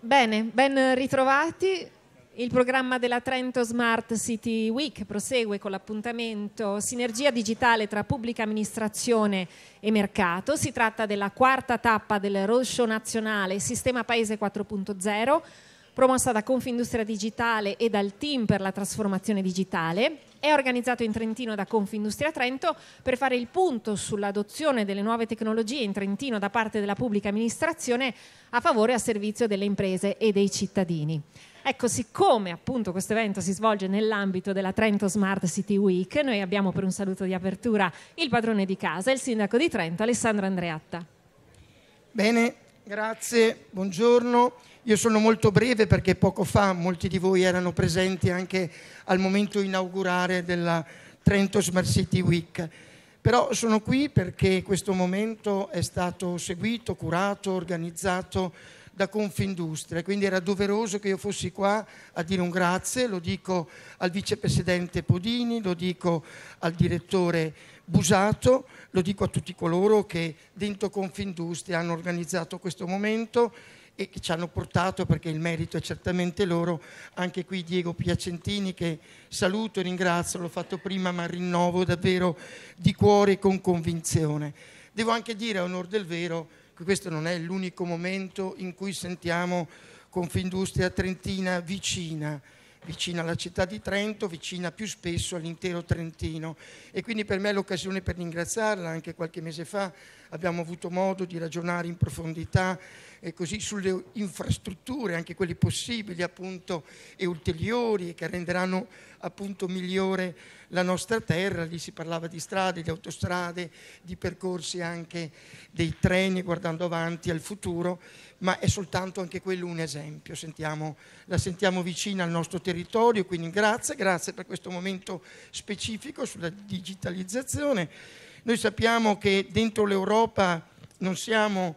Bene, ben ritrovati. Il programma della Trento Smart City Week prosegue con l'appuntamento Sinergia digitale tra pubblica amministrazione e mercato. Si tratta della quarta tappa del roadshow nazionale Sistema Paese 4.0, promossa da Confindustria Digitale e dal team per la trasformazione digitale. È organizzato in Trentino da Confindustria Trento per fare il punto sull'adozione delle nuove tecnologie in Trentino da parte della pubblica amministrazione a favore e a servizio delle imprese e dei cittadini. Ecco, siccome appunto questo evento si svolge nell'ambito della Trento Smart City Week, noi abbiamo per un saluto di apertura il padrone di casa, il sindaco di Trento, Alessandro Andreatta. Bene, grazie, buongiorno. Io sono molto breve perché poco fa molti di voi erano presenti anche al momento inaugurare della Trento Smart City Week. Però sono qui perché questo momento è stato seguito, curato, organizzato da Confindustria, quindi era doveroso che io fossi qua a dire un grazie, lo dico al vicepresidente Podini, lo dico al direttore Busato, lo dico a tutti coloro che dentro Confindustria hanno organizzato questo momento e che ci hanno portato, perché il merito è certamente loro, anche qui Diego Piacentini che saluto e ringrazio, l'ho fatto prima ma rinnovo davvero di cuore e con convinzione. Devo anche dire a onore del vero questo non è l'unico momento in cui sentiamo Confindustria Trentina vicina, vicina alla città di Trento, vicina più spesso all'intero Trentino e quindi per me è l'occasione per ringraziarla, anche qualche mese fa abbiamo avuto modo di ragionare in profondità e così sulle infrastrutture, anche quelle possibili appunto e ulteriori che renderanno appunto migliore la nostra terra, lì si parlava di strade, di autostrade, di percorsi anche dei treni guardando avanti al futuro, ma è soltanto anche quello un esempio, sentiamo, la sentiamo vicina al nostro territorio, quindi grazie, grazie per questo momento specifico sulla digitalizzazione. Noi sappiamo che dentro l'Europa non siamo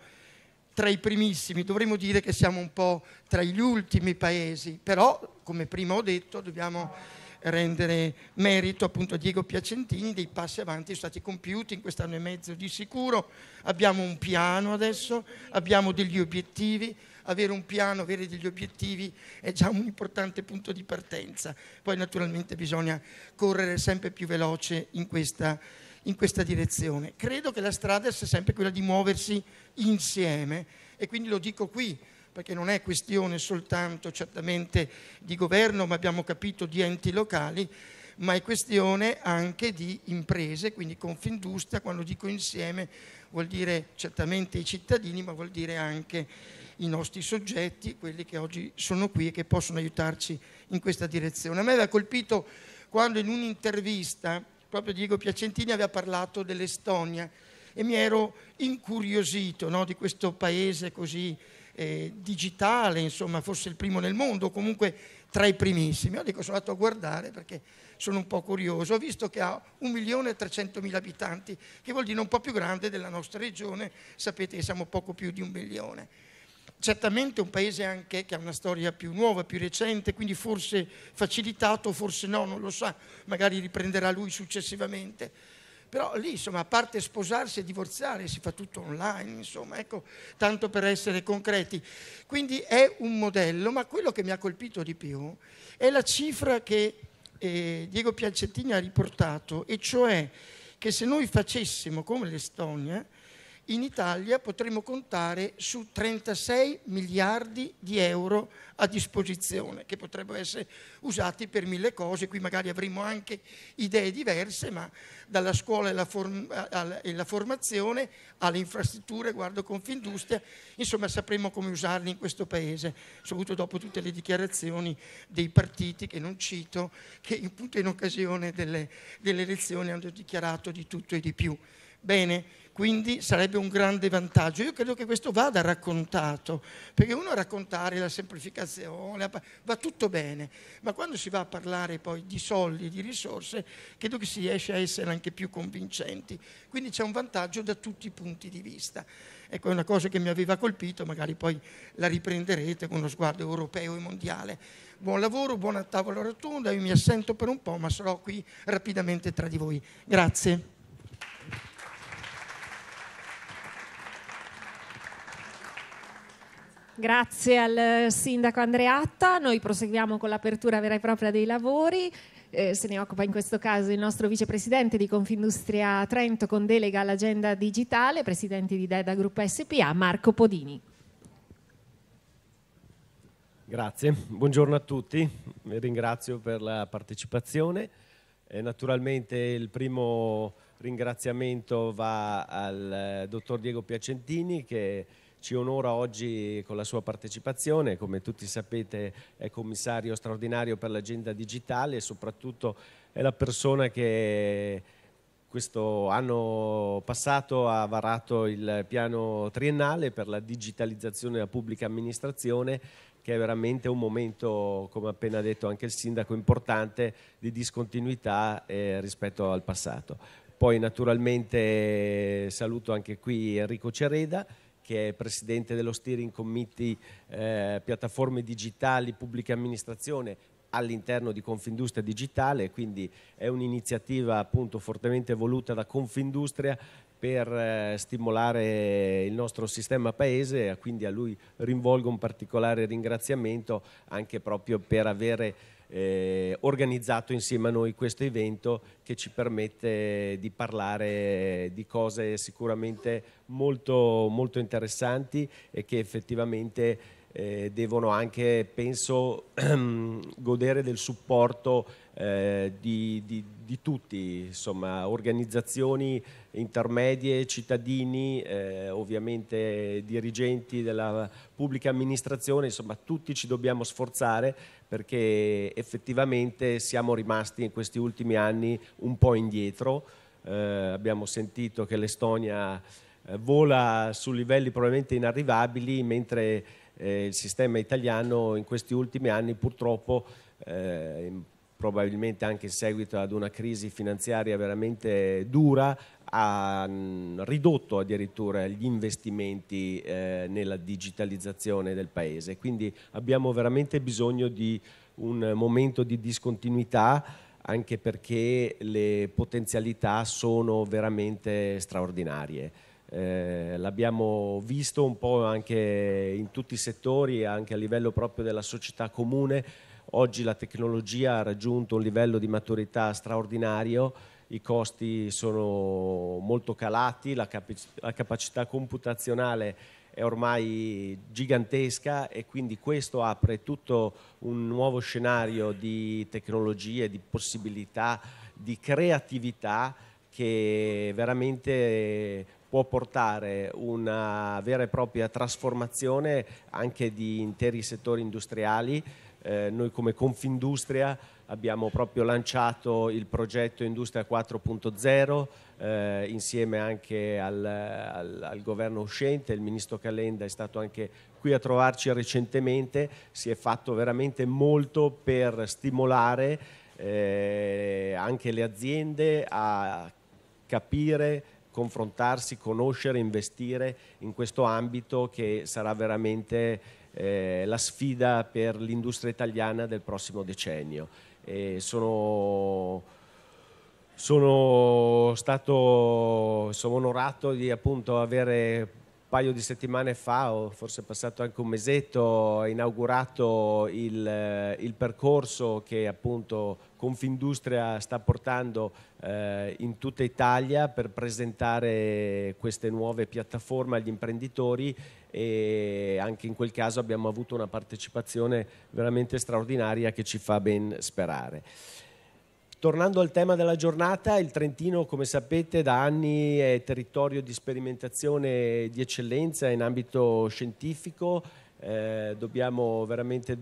tra i primissimi, dovremmo dire che siamo un po' tra gli ultimi paesi, però come prima ho detto dobbiamo rendere merito appunto a Diego Piacentini dei passi avanti sono stati compiuti in quest'anno e mezzo di sicuro, abbiamo un piano adesso, abbiamo degli obiettivi, avere un piano, avere degli obiettivi è già un importante punto di partenza, poi naturalmente bisogna correre sempre più veloce in questa direzione in questa direzione. Credo che la strada sia sempre quella di muoversi insieme e quindi lo dico qui perché non è questione soltanto certamente di governo, ma abbiamo capito di enti locali, ma è questione anche di imprese, quindi Confindustria, quando dico insieme vuol dire certamente i cittadini, ma vuol dire anche i nostri soggetti, quelli che oggi sono qui e che possono aiutarci in questa direzione. A me aveva colpito quando in un'intervista proprio Diego Piacentini aveva parlato dell'Estonia e mi ero incuriosito no, di questo paese così eh, digitale, insomma, forse il primo nel mondo, comunque tra i primissimi. Io dico, sono andato a guardare perché sono un po' curioso, ho visto che ha 1.300.000 abitanti, che vuol dire un po' più grande della nostra regione, sapete che siamo poco più di un milione certamente un paese anche che ha una storia più nuova, più recente, quindi forse facilitato, forse no, non lo sa, magari riprenderà lui successivamente. Però lì, insomma, a parte sposarsi e divorziare, si fa tutto online, insomma, ecco, tanto per essere concreti. Quindi è un modello, ma quello che mi ha colpito di più è la cifra che eh, Diego Piacettini ha riportato, e cioè che se noi facessimo come l'Estonia, in Italia potremo contare su 36 miliardi di euro a disposizione, che potrebbero essere usati per mille cose, qui magari avremo anche idee diverse, ma dalla scuola e la, form e la formazione alle infrastrutture, guardo Confindustria, insomma sapremo come usarli in questo Paese, soprattutto dopo tutte le dichiarazioni dei partiti che non cito, che in, in occasione delle, delle elezioni hanno dichiarato di tutto e di più. Bene, quindi sarebbe un grande vantaggio. Io credo che questo vada raccontato, perché uno raccontare la semplificazione, va tutto bene, ma quando si va a parlare poi di soldi, di risorse, credo che si riesce a essere anche più convincenti. Quindi c'è un vantaggio da tutti i punti di vista. Ecco, è una cosa che mi aveva colpito, magari poi la riprenderete con uno sguardo europeo e mondiale. Buon lavoro, buona tavola rotonda, io mi assento per un po', ma sarò qui rapidamente tra di voi. Grazie. Grazie al eh, sindaco Andreatta, noi proseguiamo con l'apertura vera e propria dei lavori. Eh, se ne occupa in questo caso il nostro vicepresidente di Confindustria Trento con delega all'agenda digitale, presidente di DEDA Gruppo SPA, Marco Podini. Grazie, buongiorno a tutti, vi ringrazio per la partecipazione. Eh, naturalmente il primo ringraziamento va al eh, dottor Diego Piacentini che ci onora oggi con la sua partecipazione, come tutti sapete è commissario straordinario per l'agenda digitale e soprattutto è la persona che questo anno passato ha varato il piano triennale per la digitalizzazione della pubblica amministrazione che è veramente un momento, come ha appena detto anche il sindaco, importante di discontinuità eh, rispetto al passato. Poi naturalmente saluto anche qui Enrico Cereda, che è presidente dello steering committee eh, piattaforme digitali, pubblica amministrazione all'interno di Confindustria Digitale, quindi è un'iniziativa appunto fortemente voluta da Confindustria per eh, stimolare il nostro sistema paese, quindi a lui rinvolgo un particolare ringraziamento anche proprio per avere eh, organizzato insieme a noi questo evento che ci permette di parlare di cose sicuramente molto, molto interessanti e che effettivamente eh, devono anche, penso, godere del supporto eh, di, di di tutti, insomma, organizzazioni intermedie, cittadini, eh, ovviamente dirigenti della pubblica amministrazione, insomma tutti ci dobbiamo sforzare perché effettivamente siamo rimasti in questi ultimi anni un po' indietro, eh, abbiamo sentito che l'Estonia eh, vola su livelli probabilmente inarrivabili mentre eh, il sistema italiano in questi ultimi anni purtroppo eh, probabilmente anche in seguito ad una crisi finanziaria veramente dura, ha mm, ridotto addirittura gli investimenti eh, nella digitalizzazione del paese. Quindi abbiamo veramente bisogno di un momento di discontinuità anche perché le potenzialità sono veramente straordinarie. Eh, l'abbiamo visto un po' anche in tutti i settori, anche a livello proprio della società comune, Oggi la tecnologia ha raggiunto un livello di maturità straordinario, i costi sono molto calati, la, capac- la capacità computazionale è ormai gigantesca e quindi questo apre tutto un nuovo scenario di tecnologie, di possibilità, di creatività che veramente può portare una vera e propria trasformazione anche di interi settori industriali eh, noi come Confindustria abbiamo proprio lanciato il progetto Industria 4.0 eh, insieme anche al, al, al, governo uscente, il ministro Calenda è stato anche qui a trovarci recentemente, si è fatto veramente molto per stimolare eh, anche le aziende a capire confrontarsi, conoscere, investire in questo ambito che sarà veramente eh, la sfida per l'industria italiana del prossimo decennio. Sono, sono, stato insomma, onorato di appunto, avere un paio di settimane fa, o forse è passato anche un mesetto, inaugurato il, eh, il percorso che appunto Confindustria sta portando eh, in tutta Italia per presentare queste nuove piattaforme agli imprenditori e anche in quel caso abbiamo avuto una partecipazione veramente straordinaria che ci fa ben sperare. Tornando al tema della giornata, il Trentino, come sapete, da anni è territorio di sperimentazione di eccellenza in ambito scientifico. Eh, dobbiamo veramente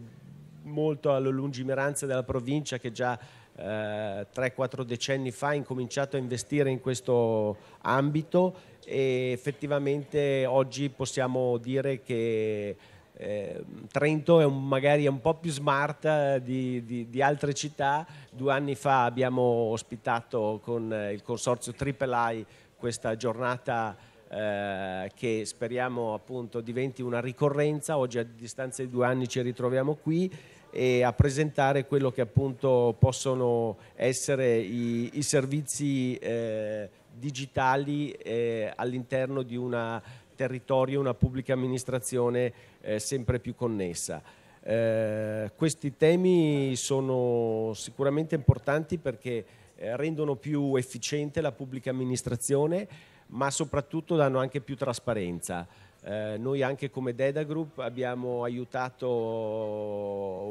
molto alla lungimiranza della provincia che già eh, 3-4 decenni fa ha incominciato a investire in questo ambito e effettivamente oggi possiamo dire che eh, Trento è un, magari un po' più smart eh, di, di, di, altre città. Due anni fa abbiamo ospitato con eh, il consorzio Triple I questa giornata eh, che speriamo appunto diventi una ricorrenza. Oggi a distanza di due anni ci ritroviamo qui e a presentare quello che appunto possono essere i, i servizi eh, digitali eh, all'interno di un territorio, una pubblica amministrazione eh, sempre più connessa. Eh, questi temi sono sicuramente importanti perché eh, rendono più efficiente la pubblica amministrazione, ma soprattutto danno anche più trasparenza. Eh, noi anche come Deda Group abbiamo aiutato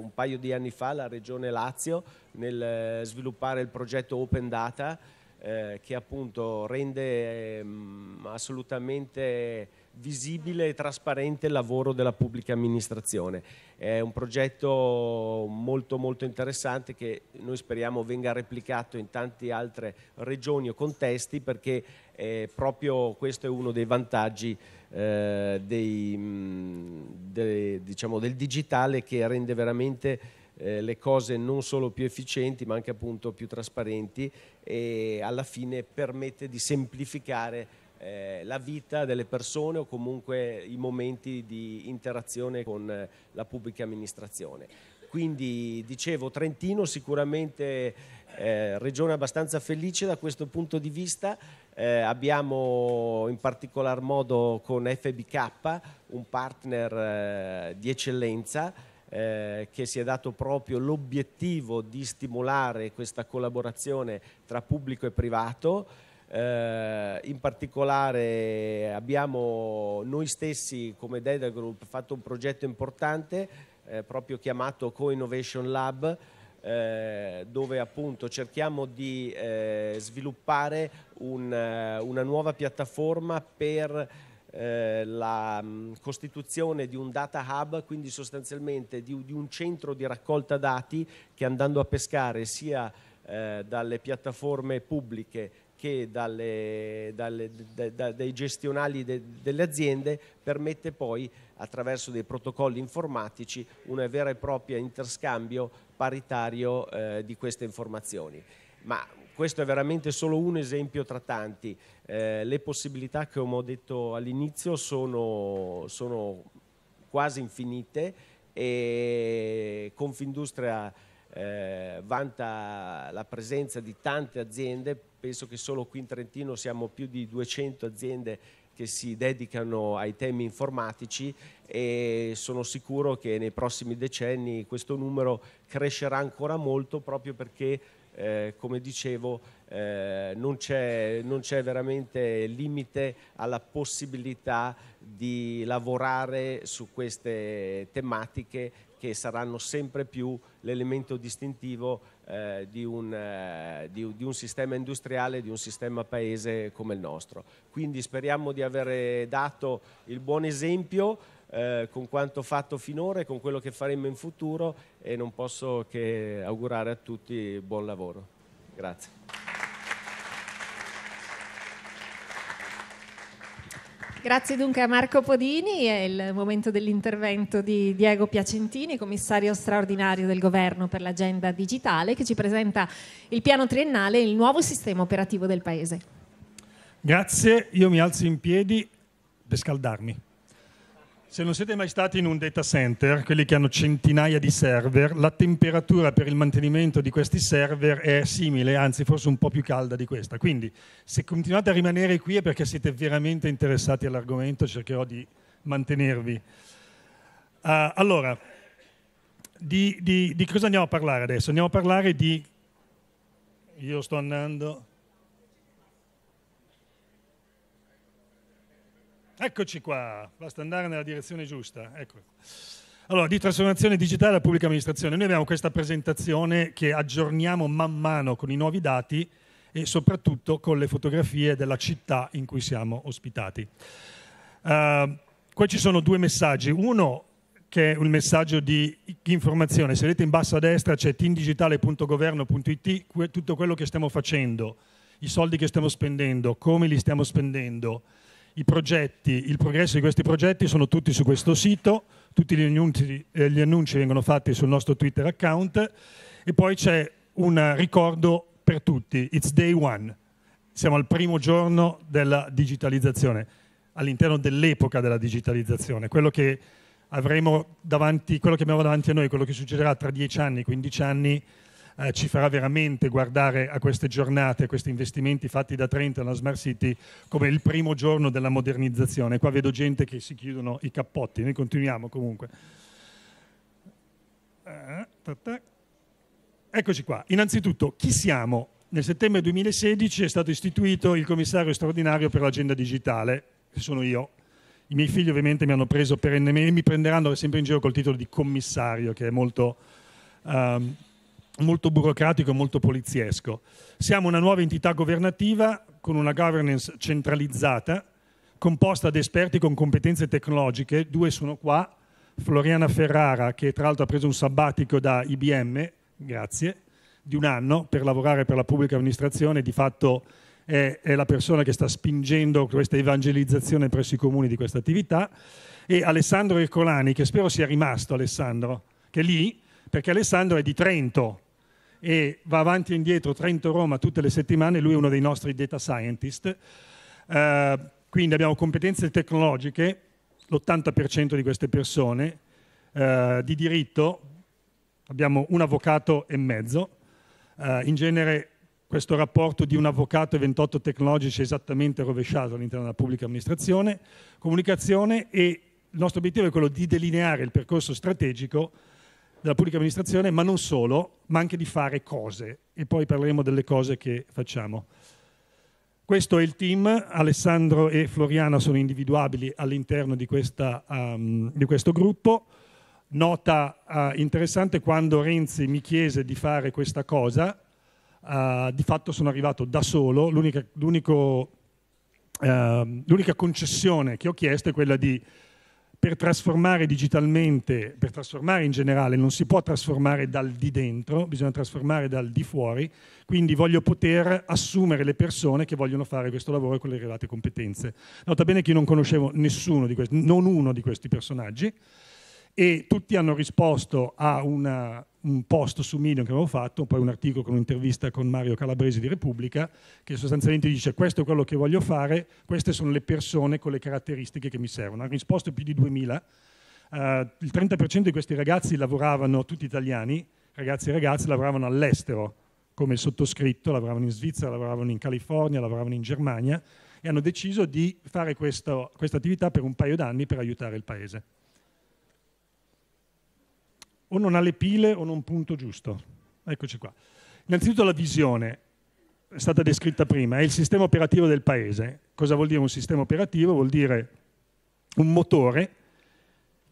un paio di anni fa la Regione Lazio nel eh, sviluppare il progetto Open Data eh, che appunto rende ehm, assolutamente visibile e trasparente il lavoro della pubblica amministrazione. È un progetto molto molto interessante che noi speriamo venga replicato in tante altre regioni o contesti perché eh, proprio questo è uno dei vantaggi eh, dei, mm, de, diciamo, del digitale che rende veramente eh, le cose non solo più efficienti ma anche appunto più trasparenti e alla fine permette di semplificare eh, la vita delle persone o comunque i momenti di interazione con la pubblica amministrazione. Quindi dicevo Trentino sicuramente eh, regione abbastanza felice da questo punto di vista, eh, abbiamo in particolar modo con FBK un partner eh, di eccellenza eh, che si è dato proprio l'obiettivo di stimolare questa collaborazione tra pubblico e privato. Eh, in particolare abbiamo noi stessi come Data Group fatto un progetto importante eh, proprio chiamato Co-Innovation Lab eh, dove appunto cerchiamo di eh, sviluppare un, eh, una nuova piattaforma per eh, la mm, costituzione di un data hub, quindi sostanzialmente di, di, un centro di raccolta dati che andando a pescare sia eh, dalle piattaforme pubbliche che dalle, dalle, da, da, dai gestionali de, delle aziende permette poi attraverso dei protocolli informatici un vero e proprio interscambio paritario eh, di queste informazioni. Ma questo è veramente solo un esempio tra tanti. Eh, le possibilità che ho detto all'inizio sono, sono, quasi infinite e Confindustria eh, vanta la presenza di tante aziende, penso che solo qui in Trentino siamo più di 200 aziende che si dedicano ai temi informatici e sono sicuro che nei prossimi decenni questo numero crescerà ancora molto proprio perché eh, come dicevo, eh, non, c'è, veramente limite alla possibilità di lavorare su queste tematiche che saranno sempre più l'elemento distintivo eh, di, un, eh, di, di, un, sistema industriale, di un sistema paese come il nostro. Quindi speriamo di aver dato il buon esempio. Eh, con quanto fatto finora e con quello che faremo in futuro e non posso che augurare a tutti buon lavoro. Grazie. Grazie dunque a Marco Podini, è il momento dell'intervento di Diego Piacentini, commissario straordinario del governo per l'agenda digitale, che ci presenta il piano triennale e il nuovo sistema operativo del Paese. Grazie, io mi alzo in piedi per scaldarmi. Se non siete mai stati in un data center, quelli che hanno centinaia di server, la temperatura per il mantenimento di questi server è simile, anzi forse un po' più calda di questa. Quindi se continuate a rimanere qui è perché siete veramente interessati all'argomento, cercherò di mantenervi. Uh, allora, di, di, di cosa andiamo a parlare adesso? Andiamo a parlare di... Io sto andando... Eccoci qua, basta andare nella direzione giusta. Ecco. Allora, di trasformazione digitale alla pubblica amministrazione. Noi abbiamo questa presentazione che aggiorniamo man mano con i nuovi dati e soprattutto con le fotografie della città in cui siamo ospitati. Uh, qua ci sono due messaggi. Uno che è un messaggio di informazione. Se vedete in basso a destra c'è teamdigitale.governo.it, tutto quello che stiamo facendo, i soldi che stiamo spendendo, come li stiamo spendendo, i progetti, il progresso di questi progetti sono tutti su questo sito, tutti gli annunci, eh, gli annunci vengono fatti sul nostro Twitter account e poi c'è un ricordo per tutti, it's day one, siamo al primo giorno della digitalizzazione, all'interno dell'epoca della digitalizzazione, quello che, davanti, quello che abbiamo davanti a noi, quello che succederà tra 10 anni, 15 anni, eh, ci farà veramente guardare a queste giornate, a questi investimenti fatti da Trento alla Smart City come il primo giorno della modernizzazione. Qua vedo gente che si chiudono i cappotti, noi continuiamo comunque. Eh, Eccoci qua. Innanzitutto, chi siamo? Nel settembre 2016 è stato istituito il commissario straordinario per l'agenda digitale, che sono io. I miei figli ovviamente mi hanno preso perennemente, mi prenderanno sempre in giro col titolo di commissario, che è molto... Um, molto burocratico e molto poliziesco. Siamo una nuova entità governativa con una governance centralizzata, composta da esperti con competenze tecnologiche, due sono qua, Floriana Ferrara che tra l'altro ha preso un sabbatico da IBM, grazie, di un anno per lavorare per la pubblica amministrazione, di fatto è, è la persona che sta spingendo questa evangelizzazione presso i comuni di questa attività, e Alessandro Ercolani, che spero sia rimasto Alessandro, che è lì, perché Alessandro è di Trento, e va avanti e indietro Trento-Roma tutte le settimane, lui è uno dei nostri data scientist. Eh, quindi abbiamo competenze tecnologiche, l'80% di queste persone, eh, di diritto abbiamo un avvocato e mezzo, eh, in genere questo rapporto di un avvocato e 28 tecnologici è esattamente rovesciato all'interno della pubblica amministrazione, comunicazione e il nostro obiettivo è quello di delineare il percorso strategico della pubblica amministrazione, ma non solo, ma anche di fare cose e poi parleremo delle cose che facciamo. Questo è il team, Alessandro e Floriana sono individuabili all'interno di, um, di, questo gruppo. Nota uh, interessante, quando Renzi mi chiese di fare questa cosa, uh, di fatto sono arrivato da solo, l'unica, uh, concessione che ho chiesto è quella di per trasformare digitalmente, per trasformare in generale, non si può trasformare dal di dentro, bisogna trasformare dal di fuori, quindi voglio poter assumere le persone che vogliono fare questo lavoro con le relate competenze. Nota bene che io non conoscevo nessuno di questi, non uno di questi personaggi, e tutti hanno risposto a una, un post su Medium che avevo fatto, poi un articolo con un'intervista con Mario Calabresi di Repubblica, che sostanzialmente dice questo è quello che voglio fare, queste sono le persone con le caratteristiche che mi servono. Hanno risposto più di 2000, uh, eh, il 30% di questi ragazzi lavoravano, tutti italiani, ragazzi e ragazze, lavoravano all'estero, come sottoscritto, lavoravano in Svizzera, lavoravano in California, lavoravano in Germania e hanno deciso di fare questa attività per un paio d'anni per aiutare il paese o non ha le pile o non punto giusto. Eccoci qua. Innanzitutto la visione, è stata descritta prima, è il sistema operativo del paese. Cosa vuol dire un sistema operativo? Vuol dire un motore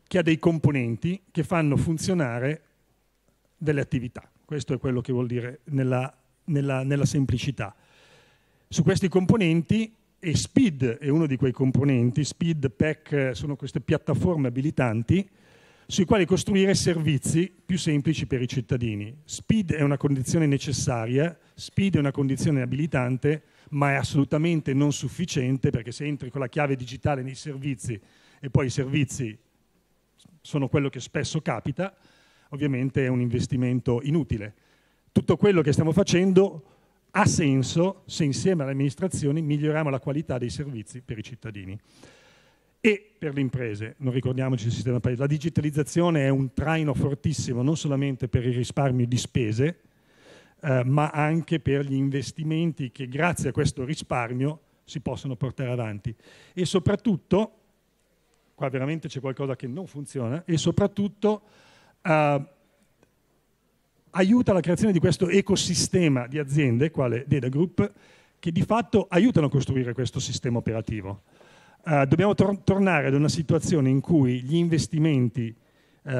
che ha dei componenti che fanno funzionare delle attività. Questo è quello che vuol dire nella, nella, nella semplicità. Su questi componenti, e Speed è uno di quei componenti, Speed, PEC sono queste piattaforme abilitanti, sui quali costruire servizi più semplici per i cittadini. Speed è una condizione necessaria, speed è una condizione abilitante, ma è assolutamente non sufficiente perché se entri con la chiave digitale nei servizi e poi i servizi sono quello che spesso capita, ovviamente è un investimento inutile. Tutto quello che stiamo facendo ha senso se insieme alle amministrazioni miglioriamo la qualità dei servizi per i cittadini e per le imprese, non ricordiamoci il sistema paese, la digitalizzazione è un traino fortissimo non solamente per il risparmio di spese, eh, ma anche per gli investimenti che grazie a questo risparmio si possono portare avanti. E soprattutto, qua veramente c'è qualcosa che non funziona, e soprattutto eh, aiuta la creazione di questo ecosistema di aziende, quale Data Group, che di fatto aiutano a costruire questo sistema operativo. Uh, dobbiamo tor- tornare ad una situazione in cui gli investimenti uh,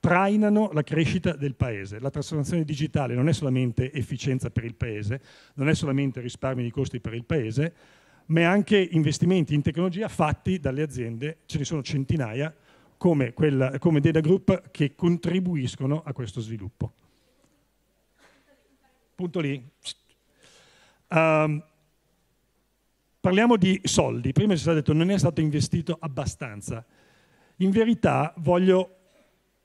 trainano la crescita del paese. La trasformazione digitale non è solamente efficienza per il paese, non è solamente risparmio di costi per il paese, ma è anche investimenti in tecnologia fatti dalle aziende, ce ne sono centinaia, come, quella, come Data Group, che contribuiscono a questo sviluppo. Punto lì. Um, Parliamo di soldi. Prima si è detto che non è stato investito abbastanza. In verità voglio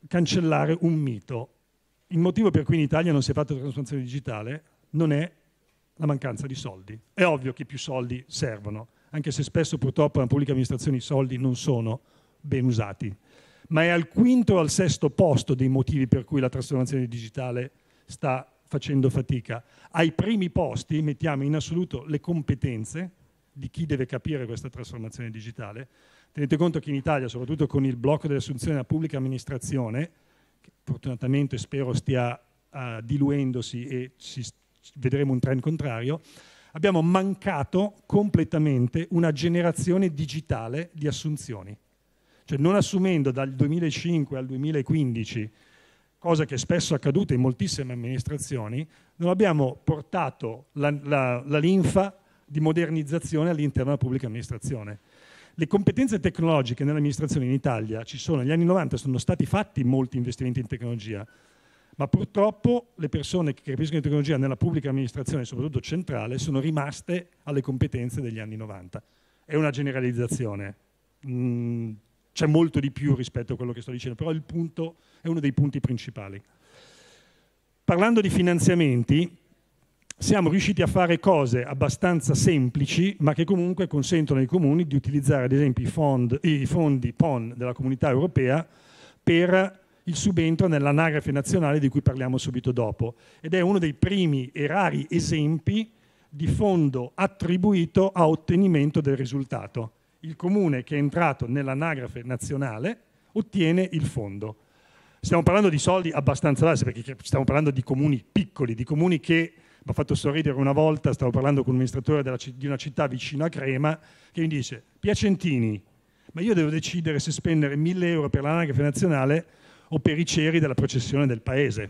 cancellare un mito. Il motivo per cui in Italia non si è fatta la trasformazione digitale non è la mancanza di soldi. È ovvio che più soldi servono, anche se spesso purtroppo nella pubblica amministrazione i soldi non sono ben usati. Ma è al quinto o al sesto posto dei motivi per cui la trasformazione digitale sta facendo fatica. Ai primi posti mettiamo in assoluto le competenze, di chi deve capire questa trasformazione digitale. Tenete conto che in Italia, soprattutto con il blocco delle assunzioni della pubblica amministrazione, che fortunatamente spero stia uh, diluendosi e ci, vedremo un trend contrario, abbiamo mancato completamente una generazione digitale di assunzioni. Cioè non assumendo dal 2005 al 2015, cosa che è spesso accaduta in moltissime amministrazioni, non abbiamo portato la, la, la linfa di modernizzazione all'interno della pubblica amministrazione. Le competenze tecnologiche nell'amministrazione in Italia ci sono, negli anni 90 sono stati fatti molti investimenti in tecnologia, ma purtroppo le persone che capiscono di tecnologia nella pubblica amministrazione, soprattutto centrale, sono rimaste alle competenze degli anni 90. È una generalizzazione, mm, c'è molto di più rispetto a quello che sto dicendo, però il punto è uno dei punti principali. Parlando di finanziamenti, siamo riusciti a fare cose abbastanza semplici, ma che comunque consentono ai comuni di utilizzare ad esempio i, fond, i fondi PON della comunità europea per il subentro nell'anagrafe nazionale di cui parliamo subito dopo. Ed è uno dei primi e rari esempi di fondo attribuito a ottenimento del risultato. Il comune che è entrato nell'anagrafe nazionale ottiene il fondo. Stiamo parlando di soldi abbastanza bassi, perché stiamo parlando di comuni piccoli, di comuni che mi ha fatto sorridere una volta, stavo parlando con un amministratore della, di una città vicino a Crema, che mi dice, Piacentini, ma io devo decidere se spendere 1000 euro per l'anagrafe nazionale o per i ceri della processione del paese,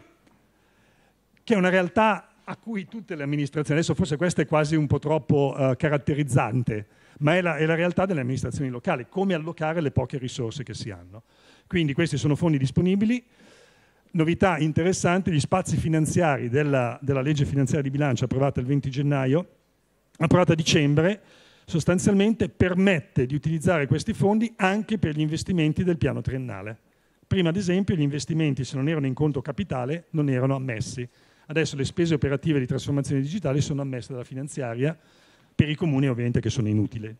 che è una realtà a cui tutte le amministrazioni, adesso forse questa è quasi un po' troppo uh, caratterizzante, ma è la, è la, realtà delle amministrazioni locali, come allocare le poche risorse che si hanno. Quindi questi sono fondi disponibili, novità interessante, gli spazi finanziari della, della legge finanziaria di bilancio approvata il 20 gennaio, approvata a dicembre, sostanzialmente permette di utilizzare questi fondi anche per gli investimenti del piano triennale. Prima, ad esempio, gli investimenti, se non erano in conto capitale, non erano ammessi. Adesso le spese operative di trasformazione digitale sono ammesse dalla finanziaria, per i comuni ovviamente che sono inutili.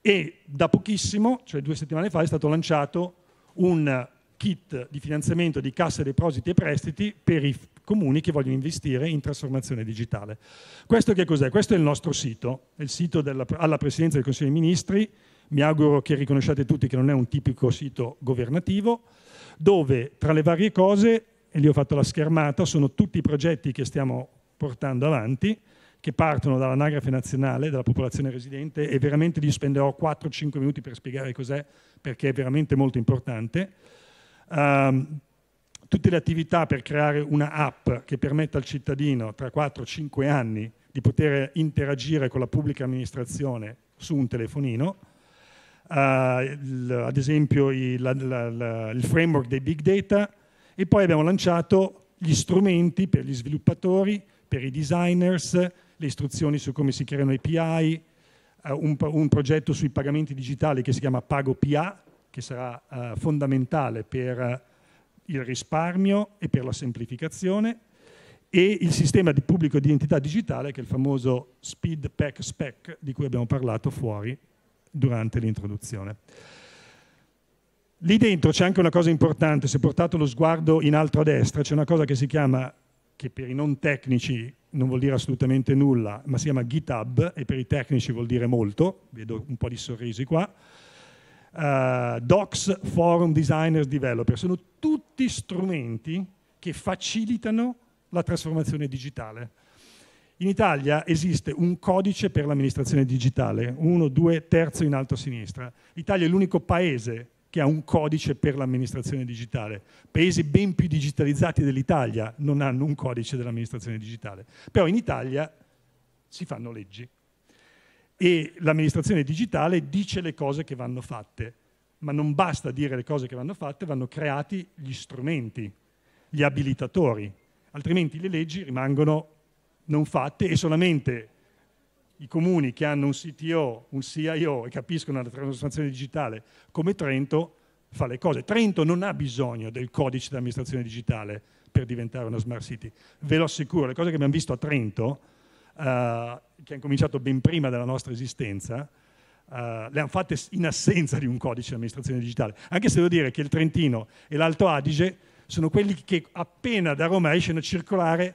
E da pochissimo, cioè due settimane fa, è stato lanciato un kit di finanziamento di Cassa Depositi e Prestiti per i comuni che vogliono investire in trasformazione digitale. Questo che cos'è? Questo è il nostro sito, è il sito della, alla Presidenza del Consiglio dei Ministri, mi auguro che riconosciate tutti che non è un tipico sito governativo, dove tra le varie cose, e lì ho fatto la schermata, sono tutti i progetti che stiamo portando avanti, che partono dall'anagrafe nazionale della popolazione residente e veramente vi spenderò 4-5 minuti per spiegare cos'è perché è veramente molto importante ehm, tutte le attività per creare una app che permetta al cittadino tra 4-5 anni di poter interagire con la pubblica amministrazione su un telefonino, eh, il, ad esempio il, la, la, la, il framework dei big data e poi abbiamo lanciato gli strumenti per gli sviluppatori, per i designers, le istruzioni su come si creano API, Uh, eh, un, un, progetto sui pagamenti digitali che si chiama PagoPA, che sarà eh, fondamentale per il risparmio e per la semplificazione e il sistema di pubblico di identità digitale che è il famoso Speed Pack Spec di cui abbiamo parlato fuori durante l'introduzione. Lì dentro c'è anche una cosa importante, se portate lo sguardo in alto a destra, c'è una cosa che si chiama, che per i non tecnici non vuol dire assolutamente nulla, ma si chiama GitHub e per i tecnici vuol dire molto, vedo un po' di sorrisi qua, uh, docs, forum, designers, developer. Sono tutti strumenti che facilitano la trasformazione digitale. In Italia esiste un codice per l'amministrazione digitale, uno, due, terzo in alto a sinistra. L'Italia è l'unico paese che ha un codice per l'amministrazione digitale. Paesi ben più digitalizzati dell'Italia non hanno un codice dell'amministrazione digitale. Però in Italia si fanno leggi, e l'amministrazione digitale dice le cose che vanno fatte, ma non basta dire le cose che vanno fatte, vanno creati gli strumenti, gli abilitatori, altrimenti le leggi rimangono non fatte e solamente i comuni che hanno un CTO, un CIO e capiscono la trasformazione digitale come Trento fa le cose. Trento non ha bisogno del codice di amministrazione digitale per diventare una smart city, ve lo assicuro, le cose che abbiamo visto a Trento eh, che hanno cominciato ben prima della nostra esistenza, eh, le hanno fatte in assenza di un codice di amministrazione digitale. Anche se devo dire che il Trentino e l'Alto Adige sono quelli che appena da Roma escono a circolare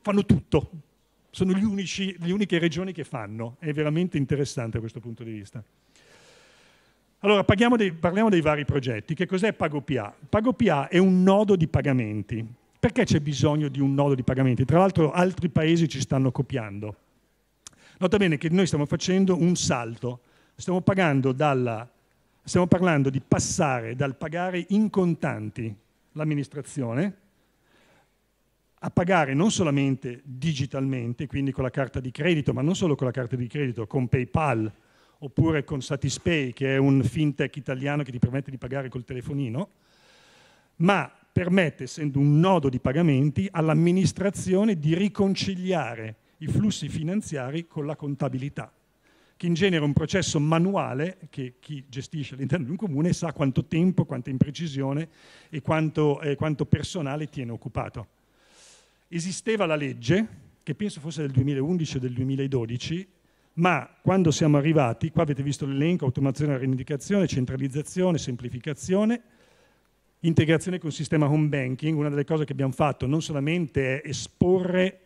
fanno tutto, sono unici, le uniche regioni che fanno, è veramente interessante da questo punto di vista. Allora, dei, parliamo dei vari progetti. Che cos'è PagoPA? PagoPA è un nodo di pagamenti perché c'è bisogno di un nodo di pagamenti? Tra l'altro altri paesi ci stanno copiando. Nota bene che noi stiamo facendo un salto, stiamo, dalla, stiamo parlando di passare dal pagare in contanti l'amministrazione a pagare non solamente digitalmente, quindi con la carta di credito, ma non solo con la carta di credito, con PayPal oppure con Satispay, che è un fintech italiano che ti permette di pagare col telefonino, ma permette, essendo un nodo di pagamenti, all'amministrazione di riconciliare i flussi finanziari con la contabilità, che in genere è un processo manuale che chi gestisce all'interno di un comune sa quanto tempo, quanta imprecisione e quanto, eh, quanto personale tiene occupato. Esisteva la legge, che penso fosse del 2011 o del 2012, ma quando siamo arrivati, qua avete visto l'elenco, automazione e rivendicazione, centralizzazione, semplificazione, integrazione con il sistema home banking, una delle cose che abbiamo fatto non solamente è esporre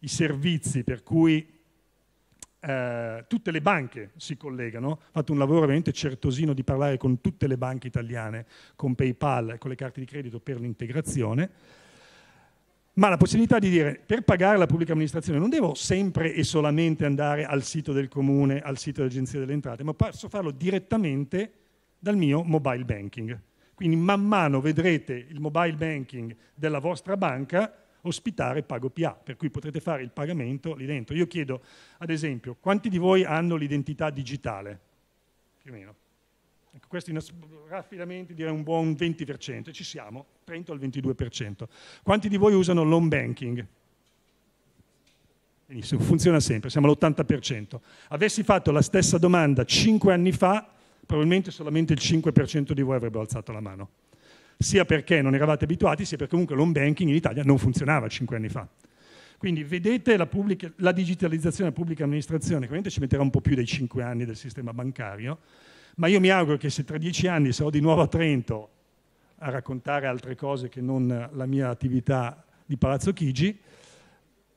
i servizi per cui eh, tutte le banche si collegano, ho fatto un lavoro veramente certosino di parlare con tutte le banche italiane, con PayPal, e con le carte di credito per l'integrazione, ma la possibilità di dire per pagare la pubblica amministrazione non devo sempre e solamente andare al sito del comune, al sito dell'agenzia delle entrate, ma posso farlo direttamente dal mio mobile banking quindi man mano vedrete il mobile banking della vostra banca ospitare PagoPA, per cui potrete fare il pagamento lì dentro. Io chiedo, ad esempio, quanti di voi hanno l'identità digitale? Più o meno. Ecco, questo in, direi un buon 20%, ci siamo, 30 al 22%. Quanti di voi usano l'home banking? Benissimo, funziona sempre, siamo all'80%. Avessi fatto la stessa domanda 5 anni fa, probabilmente solamente il 5% di voi avrebbe alzato la mano, sia perché non eravate abituati, sia perché comunque l'home banking in Italia non funzionava 5 anni fa. Quindi vedete la, pubblica, la digitalizzazione della pubblica amministrazione, ovviamente ci metterà un po' più dei 5 anni del sistema bancario, ma io mi auguro che se tra 10 anni sarò di nuovo a Trento a raccontare altre cose che non la mia attività di Palazzo Chigi,